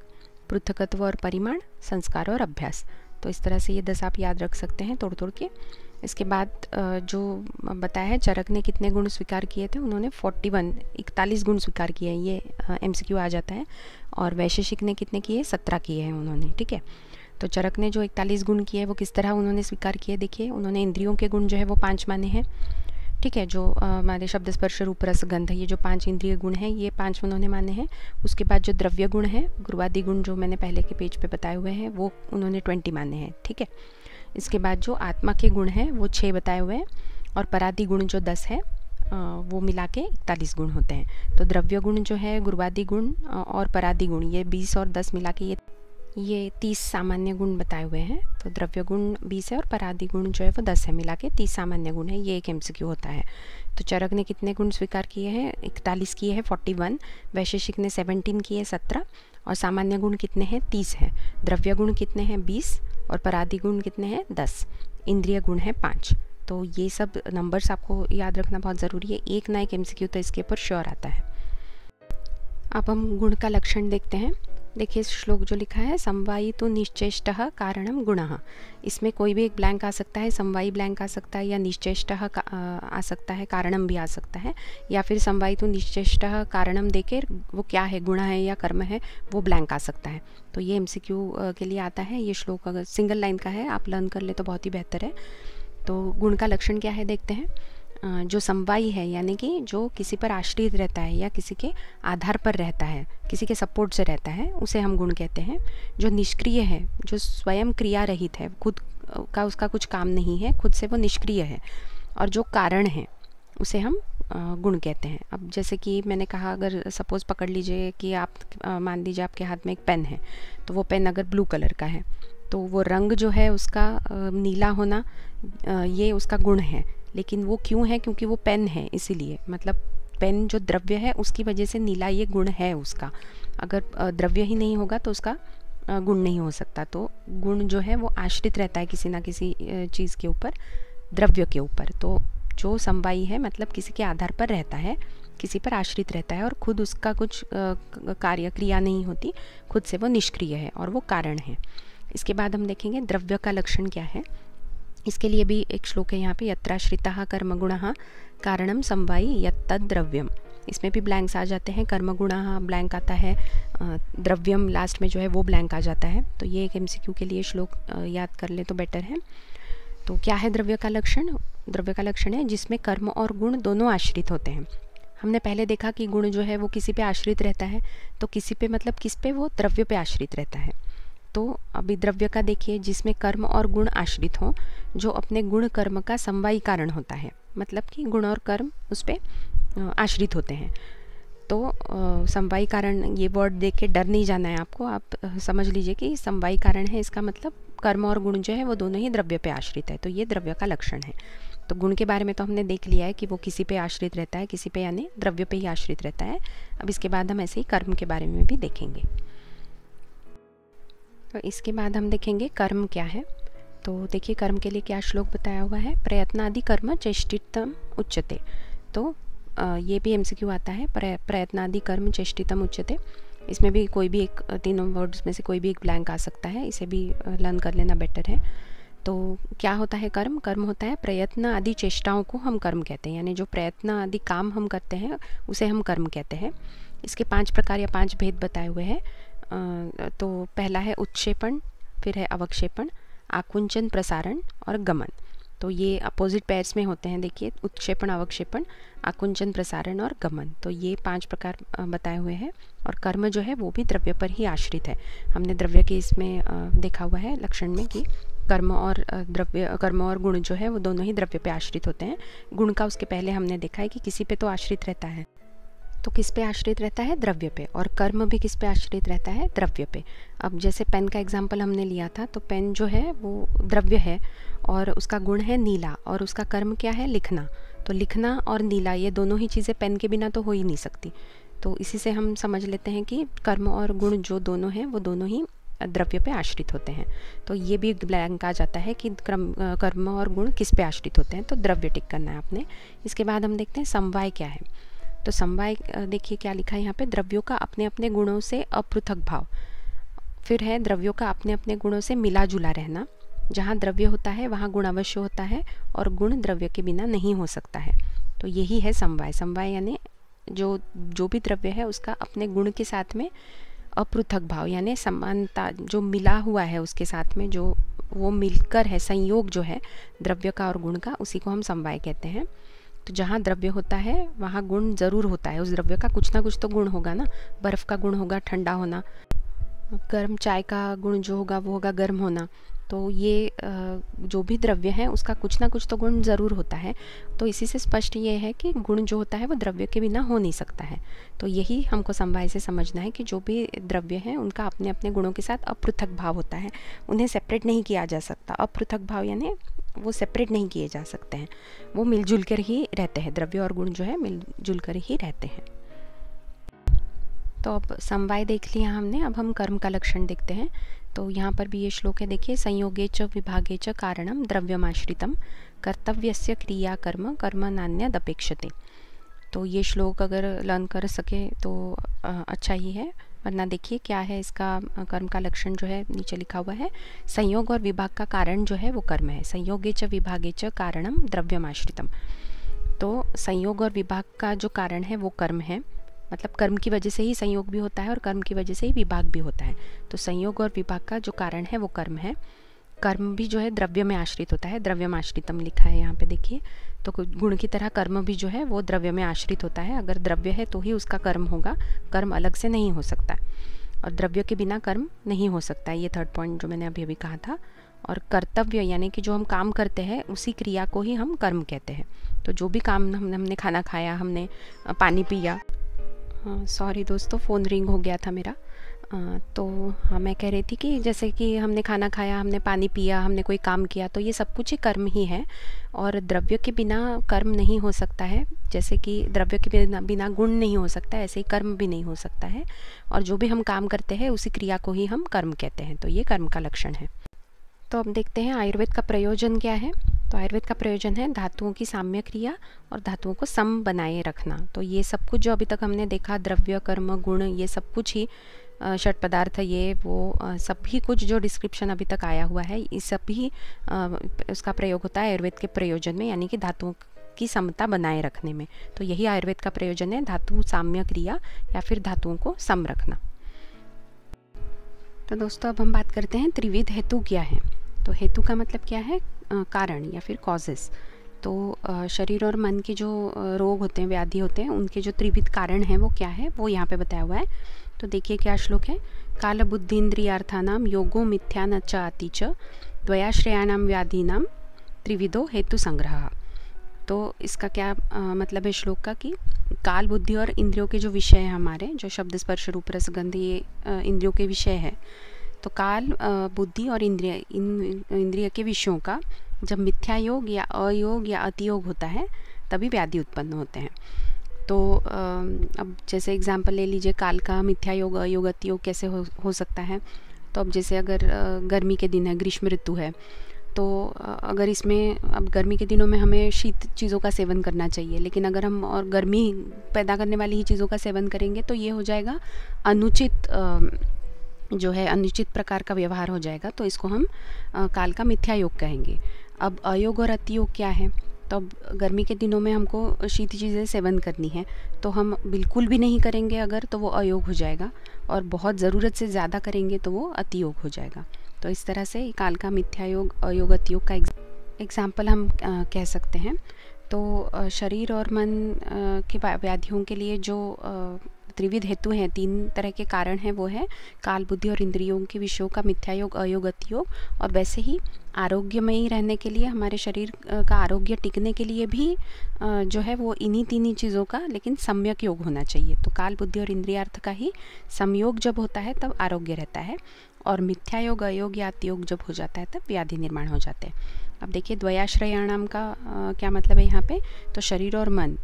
पृथकत्व और परिमाण संस्कार और अभ्यास तो इस तरह से ये दस आप याद रख सकते हैं तोड़ तोड़ के इसके बाद जो बताया है चरक ने कितने गुण स्वीकार किए थे उन्होंने 41 इकतालीस गुण स्वीकार किए हैं ये एम आ जाता है और वैशेषिक ने कितने किए सत्रह किए हैं उन्होंने ठीक है तो चरक ने जो इकतालीस गुण किए वो किस तरह उन्होंने स्वीकार किए देखिए उन्होंने इंद्रियों के गुण जो है वो पाँच माने हैं ठीक है जो हमारे शब्द स्पर्श रूप रस गंध ये जो पांच इंद्रिय गुण हैं ये पांच उन्होंने माने हैं उसके बाद जो द्रव्य गुण है गुरुवादी गुण जो मैंने पहले के पेज पे बताए हुए हैं वो उन्होंने ट्वेंटी माने हैं ठीक है इसके बाद जो आत्मा के गुण हैं वो छः बताए हुए हैं और पराधि गुण जो दस है वो मिला के इकतालीस गुण होते हैं तो द्रव्य गुण जो है गुरुवादी गुण और पराधि गुण ये बीस और दस मिला के ये ये तीस सामान्य गुण बताए हुए हैं तो द्रव्य गुण बीस है और पराधि गुण जो है वो दस है मिला के तीस सामान्य गुण है ये एक एम होता है तो चरक ने कितने गुण स्वीकार किए हैं इकतालीस किए हैं फोर्टी वन वैशेषिक ने सेवनटीन किए सत्रह और सामान्य गुण कितने हैं तीस है द्रव्य गुण कितने हैं बीस और पराधि गुण कितने हैं दस इंद्रिय गुण है पाँच तो ये सब नंबर्स आपको याद रखना बहुत ज़रूरी है एक ना एक एम तो इसके ऊपर श्योर आता है अब हम गुण का लक्षण देखते हैं देखिए श्लोक जो लिखा है समवायी तो निश्चेष्ट कारणम गुण इसमें कोई भी एक ब्लैंक आ सकता है समवायी ब्लैंक आ सकता है या निश्चेष्ट आ सकता है कारणम भी आ सकता है या फिर समवायी तो निश्चेष्ट कारणम देके वो क्या है गुण है या कर्म है वो ब्लैंक आ सकता है तो ये एम के लिए आता है ये श्लोक अगर सिंगल लाइन का है आप लर्न कर ले तो बहुत ही बेहतर है तो गुण का लक्षण क्या है देखते हैं जो समवाई है यानी कि जो किसी पर आश्रित रहता है या किसी के आधार पर रहता है किसी के सपोर्ट से रहता है उसे हम गुण कहते हैं जो निष्क्रिय है जो स्वयं क्रिया रहित है खुद का उसका कुछ काम नहीं है खुद से वो निष्क्रिय है और जो कारण है उसे हम गुण कहते हैं अब जैसे कि मैंने कहा अगर सपोज़ पकड़ लीजिए कि आप मान लीजिए आपके हाथ में एक पेन है तो वो पेन अगर ब्लू कलर का है तो वो रंग जो है उसका नीला होना ये उसका गुण है लेकिन वो क्यों है क्योंकि वो पेन है इसीलिए मतलब पेन जो द्रव्य है उसकी वजह से नीला ये गुण है उसका अगर द्रव्य ही नहीं होगा तो उसका गुण नहीं हो सकता तो गुण जो है वो आश्रित रहता है किसी ना किसी चीज़ के ऊपर द्रव्य के ऊपर तो जो समवाई है मतलब किसी के आधार पर रहता है किसी पर आश्रित रहता है और खुद उसका कुछ कार्य क्रिया नहीं होती खुद से वो निष्क्रिय है और वो कारण है इसके बाद हम देखेंगे द्रव्य का लक्षण क्या है इसके लिए भी एक श्लोक है यहाँ पे यत्राश्रिता कर्मगुण कारणम समवायी यद्रव्यम इसमें भी ब्लैंक्स आ जाते हैं कर्मगुण ब्लैंक आता है द्रव्यम लास्ट में जो है वो ब्लैंक आ जाता है तो ये एक एम के लिए श्लोक याद कर ले तो बेटर है तो क्या है द्रव्य का लक्षण द्रव्य का लक्षण है जिसमें कर्म और गुण दोनों आश्रित होते हैं हमने पहले देखा कि गुण जो है वो किसी पे आश्रित रहता है तो किसी पे मतलब किस पे वो द्रव्य पे आश्रित रहता है तो अभी द्रव्य का देखिए जिसमें कर्म और गुण आश्रित हो जो अपने गुण कर्म का समवायी कारण होता है मतलब कि गुण और कर्म उस पर आश्रित होते हैं तो समवायी कारण ये वर्ड देख के डर नहीं जाना है आपको आप समझ लीजिए कि समवायी कारण है इसका मतलब कर्म और गुण जो है वो दोनों ही द्रव्य पे आश्रित है तो ये द्रव्य का लक्षण है तो गुण के बारे में तो हमने देख लिया है कि वो किसी पे आश्रित रहता है किसी पे यानी द्रव्य पे ही आश्रित रहता है अब इसके बाद हम ऐसे ही कर्म के बारे में भी देखेंगे तो इसके बाद हम देखेंगे कर्म क्या है तो देखिए कर्म के लिए क्या श्लोक बताया हुआ है प्रयत्नादि कर्म चेष्टितम उच्चते तो ये भी एम आता है प्रयत्नादि कर्म चेष्टितम उच्चते इसमें भी कोई भी एक तीनों वर्ड्स में से कोई भी एक ब्लैंक आ सकता है इसे भी लर्न कर लेना बेटर है तो क्या होता है कर्म कर्म होता है प्रयत्न आदि चेष्टाओं को हम कर्म कहते हैं यानी जो प्रयत्न आदि काम हम करते हैं उसे हम कर्म कहते हैं इसके पांच प्रकार या पांच भेद बताए हुए हैं तो पहला है उत्क्षेपण फिर है अवक्षेपण आकुंचन प्रसारण और गमन तो ये अपोजिट पैर्स में होते हैं देखिए उत्क्षेपण अवक्षेपण आकुंचन प्रसारण और गमन तो ये पांच प्रकार बताए हुए हैं और कर्म जो है वो भी द्रव्य पर ही आश्रित है हमने द्रव्य के इसमें देखा हुआ है लक्षण में कि कर्म और द्रव्य कर्म और गुण जो है वो दोनों ही द्रव्य पे आश्रित होते हैं गुण का उसके पहले हमने देखा है कि किसी पे तो आश्रित रहता है तो किस पे आश्रित रहता है द्रव्य पे और कर्म भी किस पे आश्रित रहता है द्रव्य पे अब जैसे पेन का एग्जाम्पल हमने लिया था तो पेन जो है वो द्रव्य है और उसका गुण है नीला और उसका कर्म क्या है लिखना तो लिखना और नीला ये दोनों ही चीज़ें पेन के बिना तो हो ही नहीं सकती तो इसी से हम समझ लेते हैं कि कर्म और गुण जो दोनों हैं वो दोनों ही द्रव्य पे आश्रित होते हैं तो ये भी ब्लैंक आ जाता है कि क्रम कर्म और गुण किस पे आश्रित होते हैं तो द्रव्य टिक करना है आपने इसके बाद हम देखते हैं समवाय क्या है तो समवाय देखिए क्या लिखा है यहाँ पे द्रव्यों का अपने अपने गुणों से अपृथक भाव फिर है द्रव्यों का अपने अपने गुणों से मिला जुला रहना जहाँ द्रव्य होता है वहाँ गुण अवश्य होता है और गुण द्रव्य के बिना नहीं हो सकता है तो यही है समवाय समवाय यानी जो जो भी द्रव्य है उसका अपने गुण के साथ में अपृथक भाव यानी समानता जो मिला हुआ है उसके साथ में जो वो मिलकर है संयोग जो है द्रव्य का और गुण का उसी को हम समवाय कहते हैं तो जहाँ द्रव्य होता है वहाँ गुण ज़रूर होता है उस द्रव्य का कुछ ना कुछ तो गुण होगा ना बर्फ़ का गुण होगा ठंडा होना गर्म चाय का गुण जो होगा वो होगा गर्म होना तो ये जो भी द्रव्य है उसका कुछ ना कुछ तो गुण ज़रूर होता है तो इसी से स्पष्ट ये है कि गुण जो होता है वो द्रव्य के बिना हो नहीं सकता है तो यही हमको समवाय से समझना है कि जो भी द्रव्य हैं उनका अपने अपने गुणों के साथ अपृथक भाव होता है उन्हें सेपरेट नहीं किया जा सकता अपृथक भाव यानी वो सेपरेट नहीं किए जा सकते हैं वो मिलजुल कर ही रहते हैं द्रव्य और गुण जो है मिलजुल कर ही रहते हैं तो अब समवाय देख लिया हमने अब हम कर्म का लक्षण देखते हैं तो यहाँ पर भी ये श्लोक है देखिए संयोगे च विभागे च कारणम द्रव्यमाश्रितम कर्तव्य से क्रिया कर्म कर्म नान्य दपेक्षते तो ये श्लोक अगर लर्न कर सके तो अच्छा ही है वरना देखिए क्या है इसका कर्म का लक्षण जो है नीचे लिखा हुआ है संयोग और विभाग का कारण जो है वो कर्म है संयोगे च विभागे च कारणम द्रव्यमाश्रितम तो संयोग और विभाग का जो कारण है वो कर्म है मतलब कर्म की वजह से ही संयोग भी होता है और कर्म की वजह से ही विभाग भी होता है तो संयोग और विभाग का जो कारण है वो कर्म है कर्म भी जो है द्रव्य में आश्रित होता है द्रव्य में आश्रितम लिखा है यहाँ पे देखिए तो गुण की तरह कर्म भी जो है वो द्रव्य में आश्रित होता है अगर द्रव्य है तो ही उसका कर्म होगा कर्म अलग से नहीं हो सकता और द्रव्य के बिना कर्म नहीं हो सकता ये थर्ड पॉइंट जो मैंने अभी अभी कहा था और कर्तव्य यानी कि जो हम काम करते हैं उसी क्रिया को ही हम कर्म कहते हैं तो जो भी काम हम हमने खाना खाया हमने पानी पिया सॉरी हाँ, दोस्तों फ़ोन रिंग हो गया था मेरा आ, तो हाँ मैं कह रही थी कि जैसे कि हमने खाना खाया हमने पानी पिया हमने कोई काम किया तो ये सब कुछ ही कर्म ही है और द्रव्य के बिना कर्म नहीं हो सकता है जैसे कि द्रव्य के बिना बिना गुण नहीं हो सकता ऐसे ही कर्म भी नहीं हो सकता है और जो भी हम काम करते हैं उसी क्रिया को ही हम कर्म कहते हैं तो ये कर्म का लक्षण है तो अब देखते हैं आयुर्वेद का प्रयोजन क्या है तो आयुर्वेद का प्रयोजन है धातुओं की साम्य क्रिया और धातुओं को सम बनाए रखना तो ये सब कुछ जो अभी तक हमने देखा द्रव्य कर्म गुण ये सब कुछ ही षट पदार्थ ये वो सभी कुछ जो डिस्क्रिप्शन अभी तक आया हुआ है इस सभी उसका प्रयोग होता है आयुर्वेद के प्रयोजन में यानी कि धातुओं की समता बनाए रखने में तो यही आयुर्वेद का प्रयोजन है धातु साम्य क्रिया या फिर धातुओं को सम रखना तो दोस्तों अब हम बात करते हैं त्रिविध हेतु क्या है तो हेतु का मतलब क्या है कारण या फिर कॉजेस तो शरीर और मन के जो रोग होते हैं व्याधि होते हैं उनके जो त्रिविध कारण हैं वो क्या है वो यहाँ पे बताया हुआ है तो देखिए क्या श्लोक है काल बुद्धिन्द्रियार्थानाम योगो मिथ्या न चाति च द्वयाश्रयाणाम व्याधीनाम त्रिविधो हेतु संग्रह तो इसका क्या आ, मतलब है श्लोक का कि काल बुद्धि और इंद्रियों के जो विषय हैं हमारे जो शब्द स्पर्श रूप रसगंध ये इंद्रियों के विषय है तो काल बुद्धि और इंद्रिय इन इंद्रिय के विषयों का जब मिथ्या योग या अयोग या अतियोग होता है तभी व्याधि उत्पन्न होते हैं तो अब जैसे एग्जाम्पल ले लीजिए काल का मिथ्या योग अयोग अतियोग कैसे हो हो सकता है तो अब जैसे अगर गर्मी के दिन है ग्रीष्म ऋतु है तो अगर इसमें अब गर्मी के दिनों में हमें शीत चीज़ों का सेवन करना चाहिए लेकिन अगर हम और गर्मी पैदा करने वाली ही चीज़ों का सेवन करेंगे तो ये हो जाएगा अनुचित जो है अनिश्चित प्रकार का व्यवहार हो जाएगा तो इसको हम आ, काल का मिथ्या योग कहेंगे अब अयोग और अतियोग क्या है तो अब गर्मी के दिनों में हमको शीत चीज़ें सेवन करनी है तो हम बिल्कुल भी नहीं करेंगे अगर तो वो अयोग हो जाएगा और बहुत ज़रूरत से ज़्यादा करेंगे तो वो अतियोग हो जाएगा तो इस तरह से काल का मिथ्या योग अयोग अतियोग का एग्ज़ाम्पल हम आ, कह सकते हैं तो शरीर और मन के व्याधियों के लिए जो त्रिविध हेतु हैं तीन तरह के कारण हैं वो है काल बुद्धि और इंद्रियों के विषयों का मिथ्यायोग अयोग अतियोग और वैसे ही आरोग्यमय रहने के लिए हमारे शरीर का आरोग्य टिकने के लिए भी जो है वो इन्हीं तीन ही चीज़ों का लेकिन सम्यक योग होना चाहिए तो काल बुद्धि और इंद्रियार्थ का ही संयोग जब होता है तब आरोग्य रहता है और मिथ्या योग अयोग या अतियोग जब हो जाता है तब व्याधि निर्माण हो जाते हैं अब देखिए द्वयाश्रयाणाम का आ, क्या मतलब है यहाँ पे तो शरीर और मन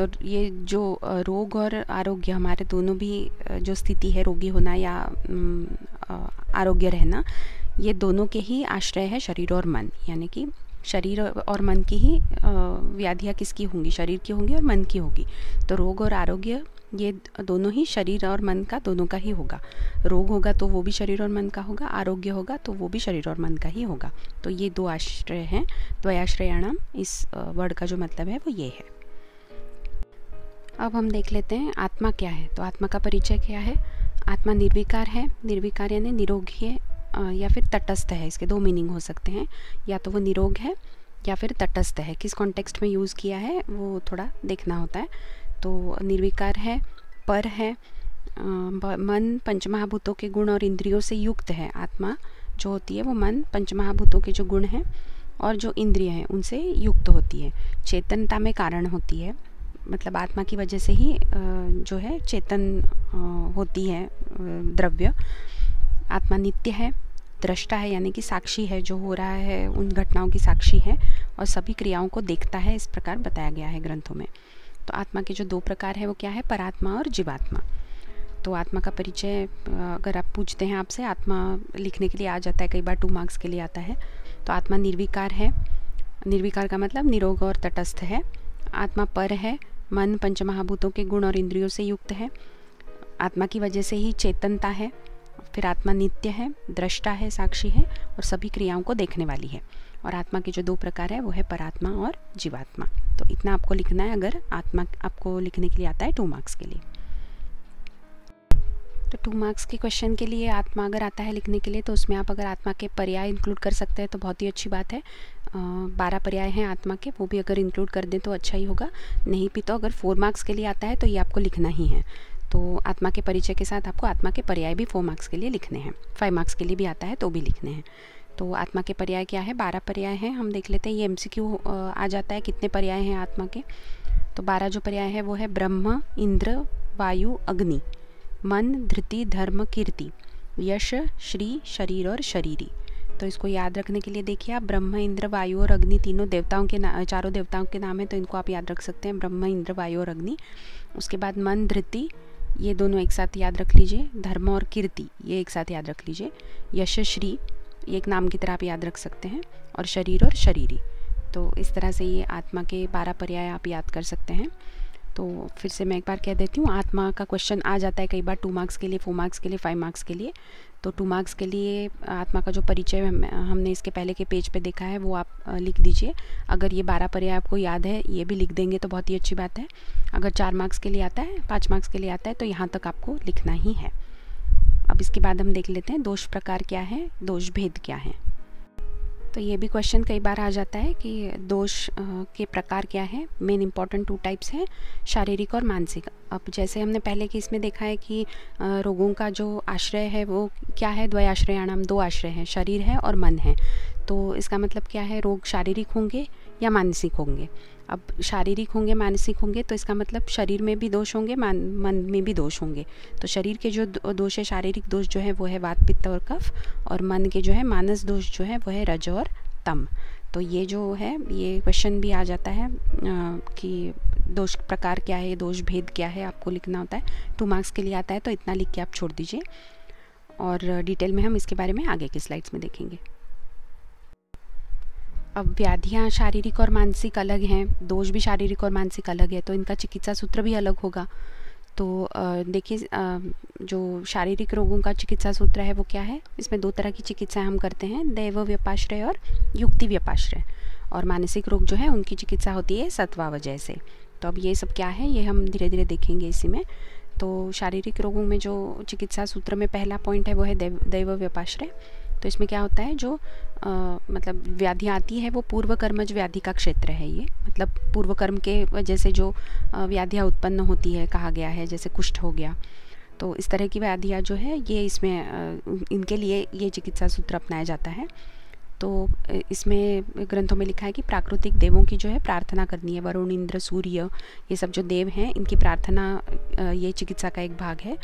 तो ये जो रोग और आरोग्य हमारे दोनों भी जो स्थिति है रोगी होना या आरोग्य रहना ये दोनों के ही आश्रय है शरीर और मन यानी कि शरीर और मन की ही व्याधियाँ किसकी होंगी शरीर की होंगी और मन की होगी तो रोग और आरोग्य ये दोनों ही शरीर और मन का दोनों का ही होगा रोग होगा तो वो भी शरीर और मन का होगा आरोग्य होगा तो वो भी शरीर और मन का ही होगा तो ये दो आश्रय हैं द्वयाश्रयाणाम इस वर्ड का जो मतलब है वो ये है अब हम देख लेते हैं आत्मा क्या है तो आत्मा का परिचय क्या है आत्मा निर्विकार है निर्विकार यानी निरोगी है या फिर तटस्थ है इसके दो मीनिंग हो सकते हैं या तो वो निरोग है या फिर तटस्थ है किस कॉन्टेक्स्ट में यूज़ किया है वो थोड़ा देखना होता है तो निर्विकार है पर है मन पंचमहाभूतों के गुण और इंद्रियों से युक्त है आत्मा जो होती है वो मन पंचमहाभूतों के जो गुण हैं और जो इंद्रिय हैं उनसे युक्त होती है चेतनता में कारण होती है मतलब आत्मा की वजह से ही जो है चेतन होती है द्रव्य आत्मा नित्य है दृष्टा है यानी कि साक्षी है जो हो रहा है उन घटनाओं की साक्षी है और सभी क्रियाओं को देखता है इस प्रकार बताया गया है ग्रंथों में तो आत्मा के जो दो प्रकार है वो क्या है परात्मा और जीवात्मा तो आत्मा का परिचय अगर आप पूछते हैं आपसे आत्मा लिखने के लिए आ जाता है कई बार टू मार्क्स के लिए आता है तो आत्मा निर्विकार है निर्विकार का मतलब निरोग और तटस्थ है आत्मा पर है मन पंचमहाभूतों के गुण और इंद्रियों से युक्त है आत्मा की वजह से ही चेतनता है फिर आत्मा नित्य है दृष्टा है साक्षी है और सभी क्रियाओं को देखने वाली है और आत्मा के जो दो प्रकार है वो है परात्मा और जीवात्मा तो इतना आपको लिखना है अगर आत्मा आपको लिखने के लिए आता है टू मार्क्स के लिए तो टू मार्क्स के क्वेश्चन के लिए आत्मा अगर आता है लिखने के लिए तो उसमें आप अगर आत्मा के पर्याय इंक्लूड कर सकते हैं तो बहुत ही अच्छी बात है बारह पर्याय हैं आत्मा के वो भी अगर इंक्लूड कर दें तो अच्छा ही होगा नहीं भी तो अगर फोर मार्क्स के लिए आता है तो ये आपको लिखना ही है तो आत्मा के परिचय के साथ आपको आत्मा के पर्याय भी फोर मार्क्स के लिए लिखने हैं फाइव मार्क्स के लिए भी आता है तो भी लिखने हैं तो आत्मा के पर्याय क्या है बारह पर्याय हैं हम देख लेते हैं ये एम आ जाता है कितने पर्याय हैं आत्मा के तो बारह जो पर्याय है वो है ब्रह्म इंद्र वायु अग्नि मन धृति धर्म कीर्ति यश श्री शरीर और शरीरी तो इसको याद रखने के लिए देखिए आप ब्रह्म इंद्र वायु और अग्नि तीनों देवताओं के नाम चारों देवताओं के नाम है तो इनको आप याद रख सकते हैं ब्रह्म इंद्र वायु और अग्नि उसके बाद मन धृति ये दोनों एक साथ याद रख लीजिए धर्म और कीर्ति ये एक साथ याद रख लीजिए यशश्री ये एक नाम की तरह आप याद रख सकते हैं और शरीर और शरीरी तो इस तरह से ये आत्मा के बारह पर्याय आप याद कर सकते हैं तो फिर से मैं एक बार कह देती हूँ आत्मा का क्वेश्चन आ जाता है कई बार टू मार्क्स के लिए फोर मार्क्स के लिए फाइव मार्क्स के लिए तो टू मार्क्स के लिए आत्मा का जो परिचय हम, हमने इसके पहले के पेज पे देखा है वो आप लिख दीजिए अगर ये बारह पर्याय आपको याद है ये भी लिख देंगे तो बहुत ही अच्छी बात है अगर चार मार्क्स के लिए आता है पाँच मार्क्स के लिए आता है तो यहाँ तक आपको लिखना ही है अब इसके बाद हम देख लेते हैं दोष प्रकार क्या है दोष भेद क्या है तो ये भी क्वेश्चन कई बार आ जाता है कि दोष के प्रकार क्या है मेन इम्पॉर्टेंट टू टाइप्स हैं शारीरिक और मानसिक अब जैसे हमने पहले कि इसमें देखा है कि रोगों का जो आश्रय है वो क्या है द्वयाश्रयाणाम दो आश्रय हैं शरीर है और मन है तो इसका मतलब क्या है रोग शारीरिक होंगे या मानसिक होंगे अब शारीरिक होंगे मानसिक होंगे तो इसका मतलब शरीर में भी दोष होंगे मान मन में भी दोष होंगे तो शरीर के जो दोष है शारीरिक दोष जो है वो है वात पित्त और कफ और मन के जो है मानस दोष जो है वो है रज और तम तो ये जो है ये क्वेश्चन भी आ जाता है आ, कि दोष प्रकार क्या है दोष भेद क्या है आपको लिखना होता है टू मार्क्स के लिए आता है तो इतना लिख के आप छोड़ दीजिए और डिटेल में हम इसके बारे में आगे की स्लाइड्स में देखेंगे अब व्याधियाँ शारीरिक और मानसिक अलग हैं दोष भी शारीरिक और मानसिक अलग है तो इनका चिकित्सा सूत्र भी अलग होगा तो देखिए जो शारीरिक रोगों का चिकित्सा सूत्र है वो क्या है इसमें दो तरह की चिकित्सा हम करते हैं दैव व्यपाश्रय और युक्ति व्यपाश्रय और मानसिक रोग जो है उनकी चिकित्सा होती है सत्वा वजह से तो अब ये सब क्या है ये हम धीरे धीरे देखेंगे इसी में तो शारीरिक रोगों में जो चिकित्सा सूत्र में पहला पॉइंट है वो है दैव व्यपाश्रय तो इसमें क्या होता है जो आ, मतलब व्याधि आती है वो पूर्वकर्मज व्याधि का क्षेत्र है ये मतलब पूर्वकर्म के वजह से जो व्याधियाँ उत्पन्न होती है कहा गया है जैसे कुष्ठ हो गया तो इस तरह की व्याधियाँ जो है ये इसमें इनके लिए ये चिकित्सा सूत्र अपनाया जाता है तो इसमें ग्रंथों में लिखा है कि प्राकृतिक देवों की जो है प्रार्थना करनी है वरुण इंद्र सूर्य ये सब जो देव हैं इनकी प्रार्थना ये चिकित्सा का एक भाग है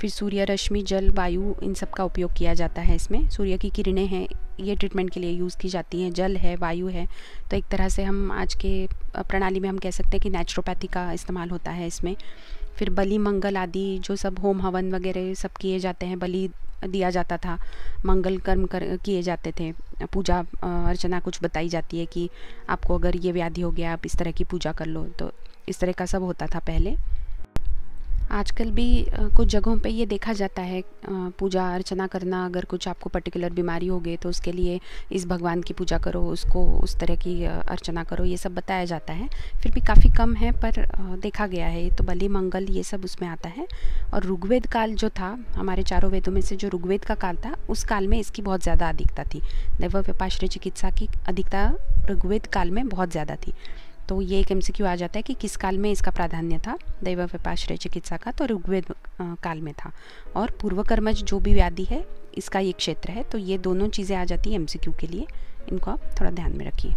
फिर सूर्य रश्मि जल वायु इन सब का उपयोग किया जाता है इसमें सूर्य की किरणें हैं ये ट्रीटमेंट के लिए यूज़ की जाती हैं जल है वायु है तो एक तरह से हम आज के प्रणाली में हम कह सकते हैं कि नेचुरोपैथी का इस्तेमाल होता है इसमें फिर बलि मंगल आदि जो सब होम हवन वगैरह सब किए जाते हैं बलि दिया जाता था मंगल कर्म कर किए जाते थे पूजा अर्चना कुछ बताई जाती है कि आपको अगर ये व्याधि हो गया आप इस तरह की पूजा कर लो तो इस तरह का सब होता था पहले आजकल भी कुछ जगहों पे ये देखा जाता है पूजा अर्चना करना अगर कुछ आपको पर्टिकुलर बीमारी हो गई तो उसके लिए इस भगवान की पूजा करो उसको उस तरह की अर्चना करो ये सब बताया जाता है फिर भी काफ़ी कम है पर देखा गया है तो बलि मंगल ये सब उसमें आता है और ऋग्वेद काल जो था हमारे चारों वेदों में से जो ऋग्वेद का काल था उस काल में इसकी बहुत ज़्यादा अधिकता थी दैव व्यापाश्रय चिकित्सा की अधिकता ऋग्वेद काल में बहुत ज़्यादा थी तो ये एक एम आ जाता है कि किस काल में इसका प्राधान्य था दैव व्यापाश्रय चिकित्सा का तो ऋग्वेद काल में था और पूर्वकर्मज जो भी व्याधि है इसका ये क्षेत्र है तो ये दोनों चीज़ें आ जाती है एम के लिए इनको आप थोड़ा ध्यान में रखिए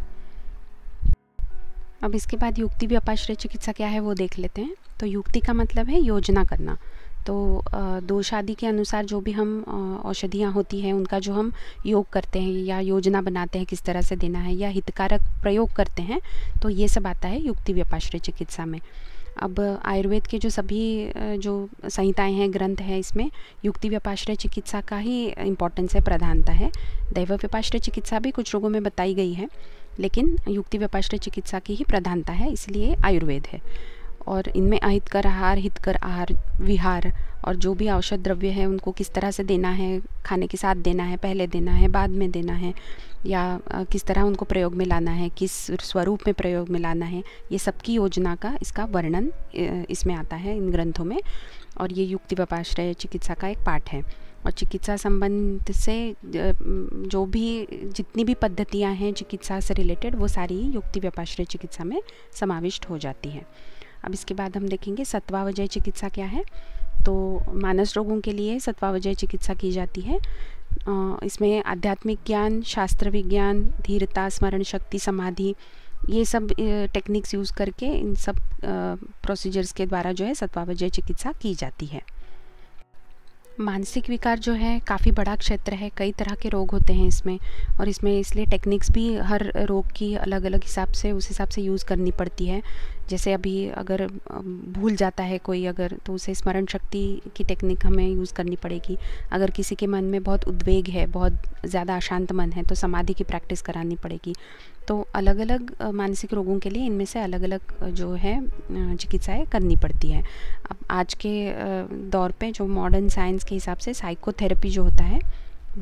अब इसके बाद युक्ति व्यापाश्रय चिकित्सा क्या है वो देख लेते हैं तो युक्ति का मतलब है योजना करना तो दो शादी के अनुसार जो भी हम औषधियाँ होती हैं उनका जो हम योग करते हैं या योजना बनाते हैं किस तरह से देना है या हितकारक प्रयोग करते हैं तो ये सब आता है युक्ति व्यापाश्रय चिकित्सा में अब आयुर्वेद के जो सभी जो संहिताएं हैं ग्रंथ हैं इसमें युक्ति व्यापाश्रय चिकित्सा का ही इम्पोर्टेंस है प्रधानता है दैव व्यापाश्रय चिकित्सा भी कुछ रोगों में बताई गई है लेकिन युक्ति व्यापाश्रय चिकित्सा की ही प्रधानता है इसलिए आयुर्वेद है और इनमें अहित कर आहार हित कर आहार विहार और जो भी औषध द्रव्य है उनको किस तरह से देना है खाने के साथ देना है पहले देना है बाद में देना है या किस तरह उनको प्रयोग में लाना है किस स्वरूप में प्रयोग में लाना है ये सबकी योजना का इसका वर्णन इसमें आता है इन ग्रंथों में और ये युक्ति वपाश्रय चिकित्सा का एक पाठ है और चिकित्सा संबंध से जो भी जितनी भी पद्धतियाँ हैं चिकित्सा से रिलेटेड वो सारी युक्ति व्यापाश्रय चिकित्सा में समाविष्ट हो जाती है अब इसके बाद हम देखेंगे सत्वावजय चिकित्सा क्या है तो मानस रोगों के लिए सत्वावजय चिकित्सा की जाती है इसमें आध्यात्मिक ज्ञान शास्त्र विज्ञान धीरता स्मरण शक्ति समाधि ये सब टेक्निक्स यूज़ करके इन सब प्रोसीजर्स के द्वारा जो है सत्वावजय चिकित्सा की जाती है मानसिक विकार जो है काफ़ी बड़ा क्षेत्र है कई तरह के रोग होते हैं इसमें और इसमें इसलिए टेक्निक्स भी हर रोग की अलग अलग हिसाब से उस हिसाब से यूज़ करनी पड़ती है जैसे अभी अगर भूल जाता है कोई अगर तो उसे स्मरण शक्ति की टेक्निक हमें यूज़ करनी पड़ेगी अगर किसी के मन में बहुत उद्वेग है बहुत ज़्यादा अशांत मन है तो समाधि की प्रैक्टिस करानी पड़ेगी तो अलग अलग मानसिक रोगों के लिए इनमें से अलग अलग जो है चिकित्साएँ करनी पड़ती हैं अब आज के दौर पर जो मॉडर्न साइंस के हिसाब से साइकोथेरेपी जो होता है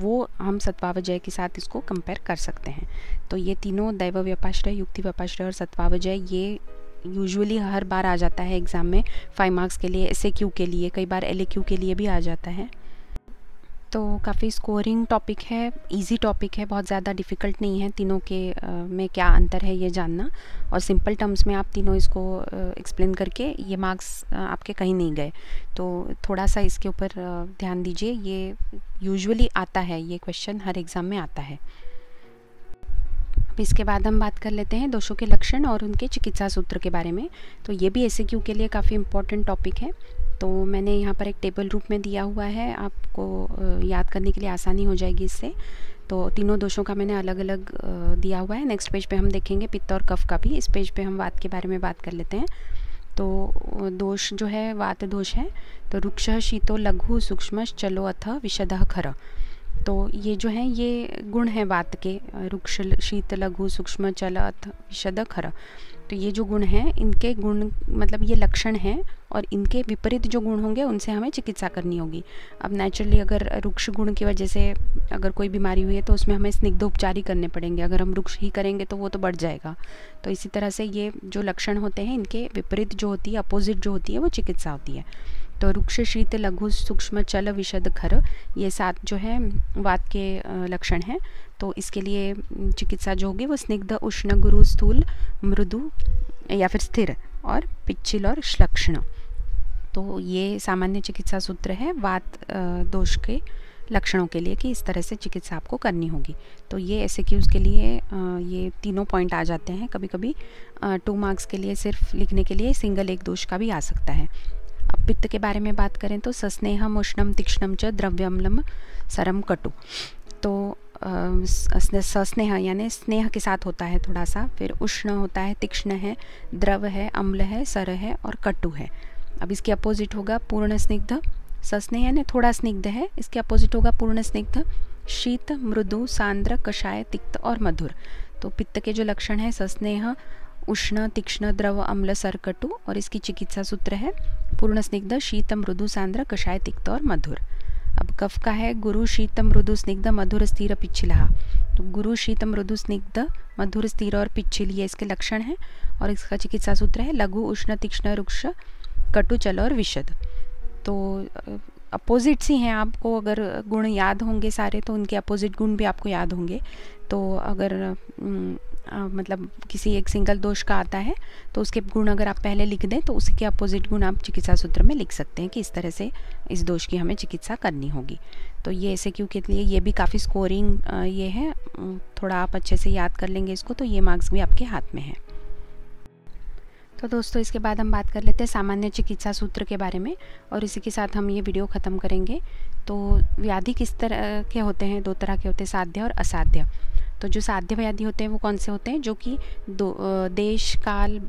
वो हम सत्वावजय के साथ इसको कंपेयर कर सकते हैं तो ये तीनों दैव व्यापाश्रय युक्ति व्यापाश्रय और सत्वावजय ये यूजुअली हर बार आ जाता है एग्ज़ाम में फाइव मार्क्स के लिए एस के लिए कई बार एल के लिए भी आ जाता है तो काफ़ी स्कोरिंग टॉपिक है इजी टॉपिक है बहुत ज़्यादा डिफ़िकल्ट नहीं है तीनों के आ, में क्या अंतर है ये जानना और सिंपल टर्म्स में आप तीनों इसको एक्सप्लेन करके ये मार्क्स आपके कहीं नहीं गए तो थोड़ा सा इसके ऊपर ध्यान दीजिए ये यूजुअली आता है ये क्वेश्चन हर एग्ज़ाम में आता है अब इसके बाद हम बात कर लेते हैं दोषों के लक्षण और उनके चिकित्सा सूत्र के बारे में तो ये भी एस के लिए काफ़ी इम्पोर्टेंट टॉपिक है तो मैंने यहाँ पर एक टेबल रूप में दिया हुआ है आपको याद करने के लिए आसानी हो जाएगी इससे तो तीनों दोषों का मैंने अलग अलग दिया हुआ है नेक्स्ट पेज पे हम देखेंगे पित्त और कफ का भी इस पेज पे हम वाद के बारे में बात कर लेते हैं तो दोष जो है वात दोष है तो रुक्ष शीतो लघु सूक्ष्म चलो अथ विशद खर तो ये जो हैं ये गुण हैं बात के रुक्ष शीत लघु सूक्ष्म चल अथ विशद खर तो ये जो गुण हैं इनके गुण मतलब ये लक्षण हैं और इनके विपरीत जो गुण होंगे उनसे हमें चिकित्सा करनी होगी अब नेचुरली अगर रुक्ष गुण की वजह से अगर कोई बीमारी हुई है तो उसमें हमें स्निग्ध उपचार ही करने पड़ेंगे अगर हम रुक्ष ही करेंगे तो वो तो बढ़ जाएगा तो इसी तरह से ये जो लक्षण होते हैं इनके विपरीत जो होती है अपोजिट जो होती है वो चिकित्सा होती है तो रुक्ष शीत लघु सूक्ष्म चल विशद खर ये सात जो है वात के लक्षण हैं तो इसके लिए चिकित्सा जो होगी वो स्निग्ध उष्ण गुरु स्थूल मृदु या फिर स्थिर और पिच्छिल और श्लक्षण तो ये सामान्य चिकित्सा सूत्र है वात दोष के लक्षणों के लिए कि इस तरह से चिकित्सा आपको करनी होगी तो ये ऐसे कि उसके लिए ये तीनों पॉइंट आ जाते हैं कभी कभी टू मार्क्स के लिए सिर्फ लिखने के लिए सिंगल एक दोष का भी आ सकता है अब पित्त के बारे में बात करें तो सस्नेहम उष्णम तीक्ष्णम च द्रव्यम्लम सरम कटु तो सस्नेह यानी स्नेह के साथ होता है थोड़ा सा फिर उष्ण होता है तीक्ष्ण है द्रव है अम्ल है सर है और कटु है अब इसके अपोजिट होगा पूर्ण स्निग्ध सस्नेह यानी थोड़ा स्निग्ध है इसके अपोजिट होगा पूर्ण स्निग्ध शीत मृदु सांद्र कषाय तिक्त और मधुर तो पित्त के जो लक्षण है सस्नेह उष्ण तीक्ष्ण द्रव अम्ल सरकटु और इसकी चिकित्सा सूत्र है पूर्ण स्निग्ध शीतम मृदु सांद्र कषाय तिक्त और मधुर अब कफ का है गुरु शीतम मृदु स्निग्ध मधुर स्थिर पिछिला तो गुरु शीतम मृदु स्निग्ध मधुर स्थिर और पिछिल ये इसके लक्षण हैं और इसका चिकित्सा सूत्र है लघु उष्ण तीक्ष्ण रुक्ष कटु चल और विशद तो अपोजिट्स ही हैं आपको अगर गुण याद होंगे सारे तो उनके अपोजिट गुण भी आपको याद होंगे तो अगर मतलब किसी एक सिंगल दोष का आता है तो उसके गुण अगर आप पहले लिख दें तो उसके अपोजिट गुण आप चिकित्सा सूत्र में लिख सकते हैं कि इस तरह से इस दोष की हमें चिकित्सा करनी होगी तो ये ऐसे क्यों के लिए ये भी काफ़ी स्कोरिंग ये है थोड़ा आप अच्छे से याद कर लेंगे इसको तो ये मार्क्स भी आपके हाथ में है तो दोस्तों इसके बाद हम बात कर लेते हैं सामान्य चिकित्सा सूत्र के बारे में और इसी के साथ हम ये वीडियो ख़त्म करेंगे तो व्याधि किस तरह के होते हैं दो तरह के होते हैं साध्य और असाध्य तो जो साध्य व्याधि होते हैं वो कौन से होते हैं जो कि देश काल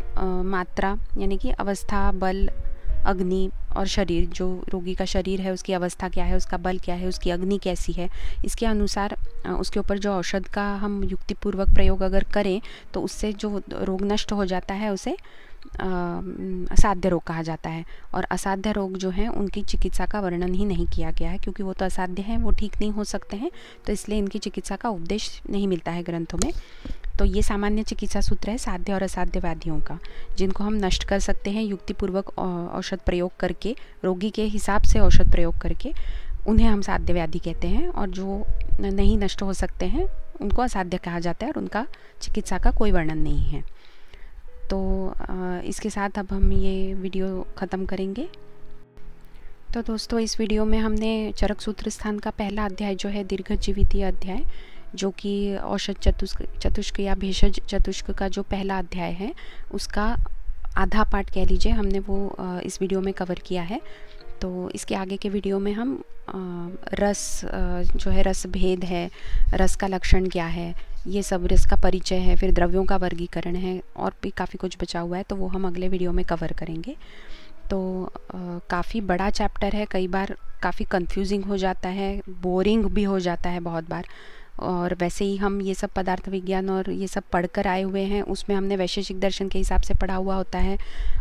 मात्रा यानी कि अवस्था बल अग्नि और शरीर जो रोगी का शरीर है उसकी अवस्था क्या है उसका बल क्या है उसकी अग्नि कैसी है इसके अनुसार उसके ऊपर जो औषध का हम युक्तिपूर्वक प्रयोग अगर करें तो उससे जो रोग नष्ट हो जाता है उसे असाध्य रोग कहा जाता है और असाध्य रोग जो हैं उनकी चिकित्सा का वर्णन ही नहीं किया गया है क्योंकि वो तो असाध्य हैं वो ठीक नहीं हो सकते हैं तो इसलिए इनकी चिकित्सा का उपदेश नहीं मिलता है ग्रंथों में तो ये सामान्य चिकित्सा सूत्र है साध्य और असाध्य व्याधियों का जिनको हम नष्ट कर सकते हैं युक्तिपूर्वक औषध प्रयोग करके रोगी के हिसाब से औषध प्रयोग करके उन्हें हम साध्य व्याधि कहते हैं और जो नहीं नष्ट हो सकते हैं उनको असाध्य कहा जाता है और उनका चिकित्सा का कोई वर्णन नहीं है तो इसके साथ अब हम ये वीडियो ख़त्म करेंगे तो दोस्तों इस वीडियो में हमने चरक सूत्र स्थान का पहला अध्याय जो है दीर्घ जीवितीय अध्याय जो कि औषध चतुष्क चतुष्क या भेषज चतुष्क का जो पहला अध्याय है उसका आधा पार्ट कह लीजिए हमने वो इस वीडियो में कवर किया है तो इसके आगे के वीडियो में हम रस जो है रस भेद है रस का लक्षण क्या है ये सब रस का परिचय है फिर द्रव्यों का वर्गीकरण है और भी काफ़ी कुछ बचा हुआ है तो वो हम अगले वीडियो में कवर करेंगे तो काफ़ी बड़ा चैप्टर है कई बार काफ़ी कंफ्यूजिंग हो जाता है बोरिंग भी हो जाता है बहुत बार और वैसे ही हम ये सब पदार्थ विज्ञान और ये सब पढ़कर आए हुए हैं उसमें हमने वैशेषिक दर्शन के हिसाब से पढ़ा हुआ होता है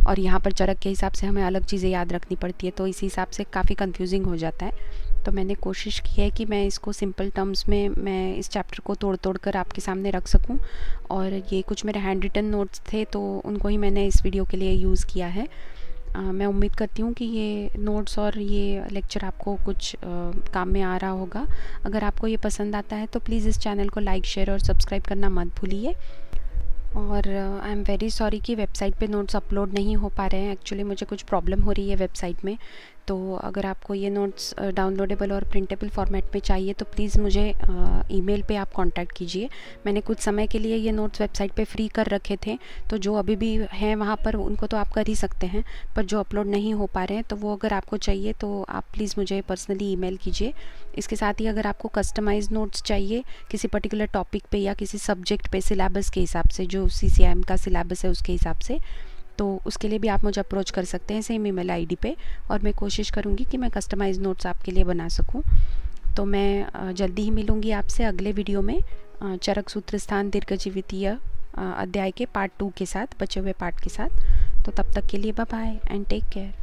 और यहाँ पर चरक के हिसाब से हमें अलग चीज़ें याद रखनी पड़ती है तो इसी हिसाब से काफ़ी कन्फ्यूजिंग हो जाता है तो मैंने कोशिश की है कि मैं इसको सिंपल टर्म्स में मैं इस चैप्टर को तोड़ तोड़ कर आपके सामने रख सकूँ और ये कुछ मेरे हैंड रिटन नोट्स थे तो उनको ही मैंने इस वीडियो के लिए यूज़ किया है मैं उम्मीद करती हूँ कि ये नोट्स और ये लेक्चर आपको कुछ काम में आ रहा होगा अगर आपको ये पसंद आता है तो प्लीज़ इस चैनल को लाइक शेयर और सब्सक्राइब करना मत भूलिए और आई एम वेरी सॉरी कि वेबसाइट पे नोट्स अपलोड नहीं हो पा रहे हैं एक्चुअली मुझे कुछ प्रॉब्लम हो रही है वेबसाइट में तो अगर आपको ये नोट्स डाउनलोडेबल और प्रिंटेबल फॉर्मेट में चाहिए तो प्लीज़ मुझे ईमेल पे आप कांटेक्ट कीजिए मैंने कुछ समय के लिए ये नोट्स वेबसाइट पे फ्री कर रखे थे तो जो अभी भी हैं वहाँ पर उनको तो आप कर ही सकते हैं पर जो अपलोड नहीं हो पा रहे हैं तो वो अगर आपको चाहिए तो आप प्लीज़ मुझे पर्सनली ई कीजिए इसके साथ ही अगर आपको कस्टमाइज नोट्स चाहिए किसी पर्टिकुलर टॉपिक पर या किसी सब्जेक्ट पर सिलेबस के हिसाब से जो सी का सिलेबस है उसके हिसाब से तो उसके लिए भी आप मुझे अप्रोच कर सकते हैं सेम ईमेल आईडी पे और मैं कोशिश करूँगी कि मैं कस्टमाइज नोट्स आपके लिए बना सकूँ तो मैं जल्दी ही मिलूँगी आपसे अगले वीडियो में चरक सूत्र स्थान दीर्घ जीवितीय अध्याय के पार्ट टू के साथ बचे हुए पार्ट के साथ तो तब तक के लिए बाय एंड टेक केयर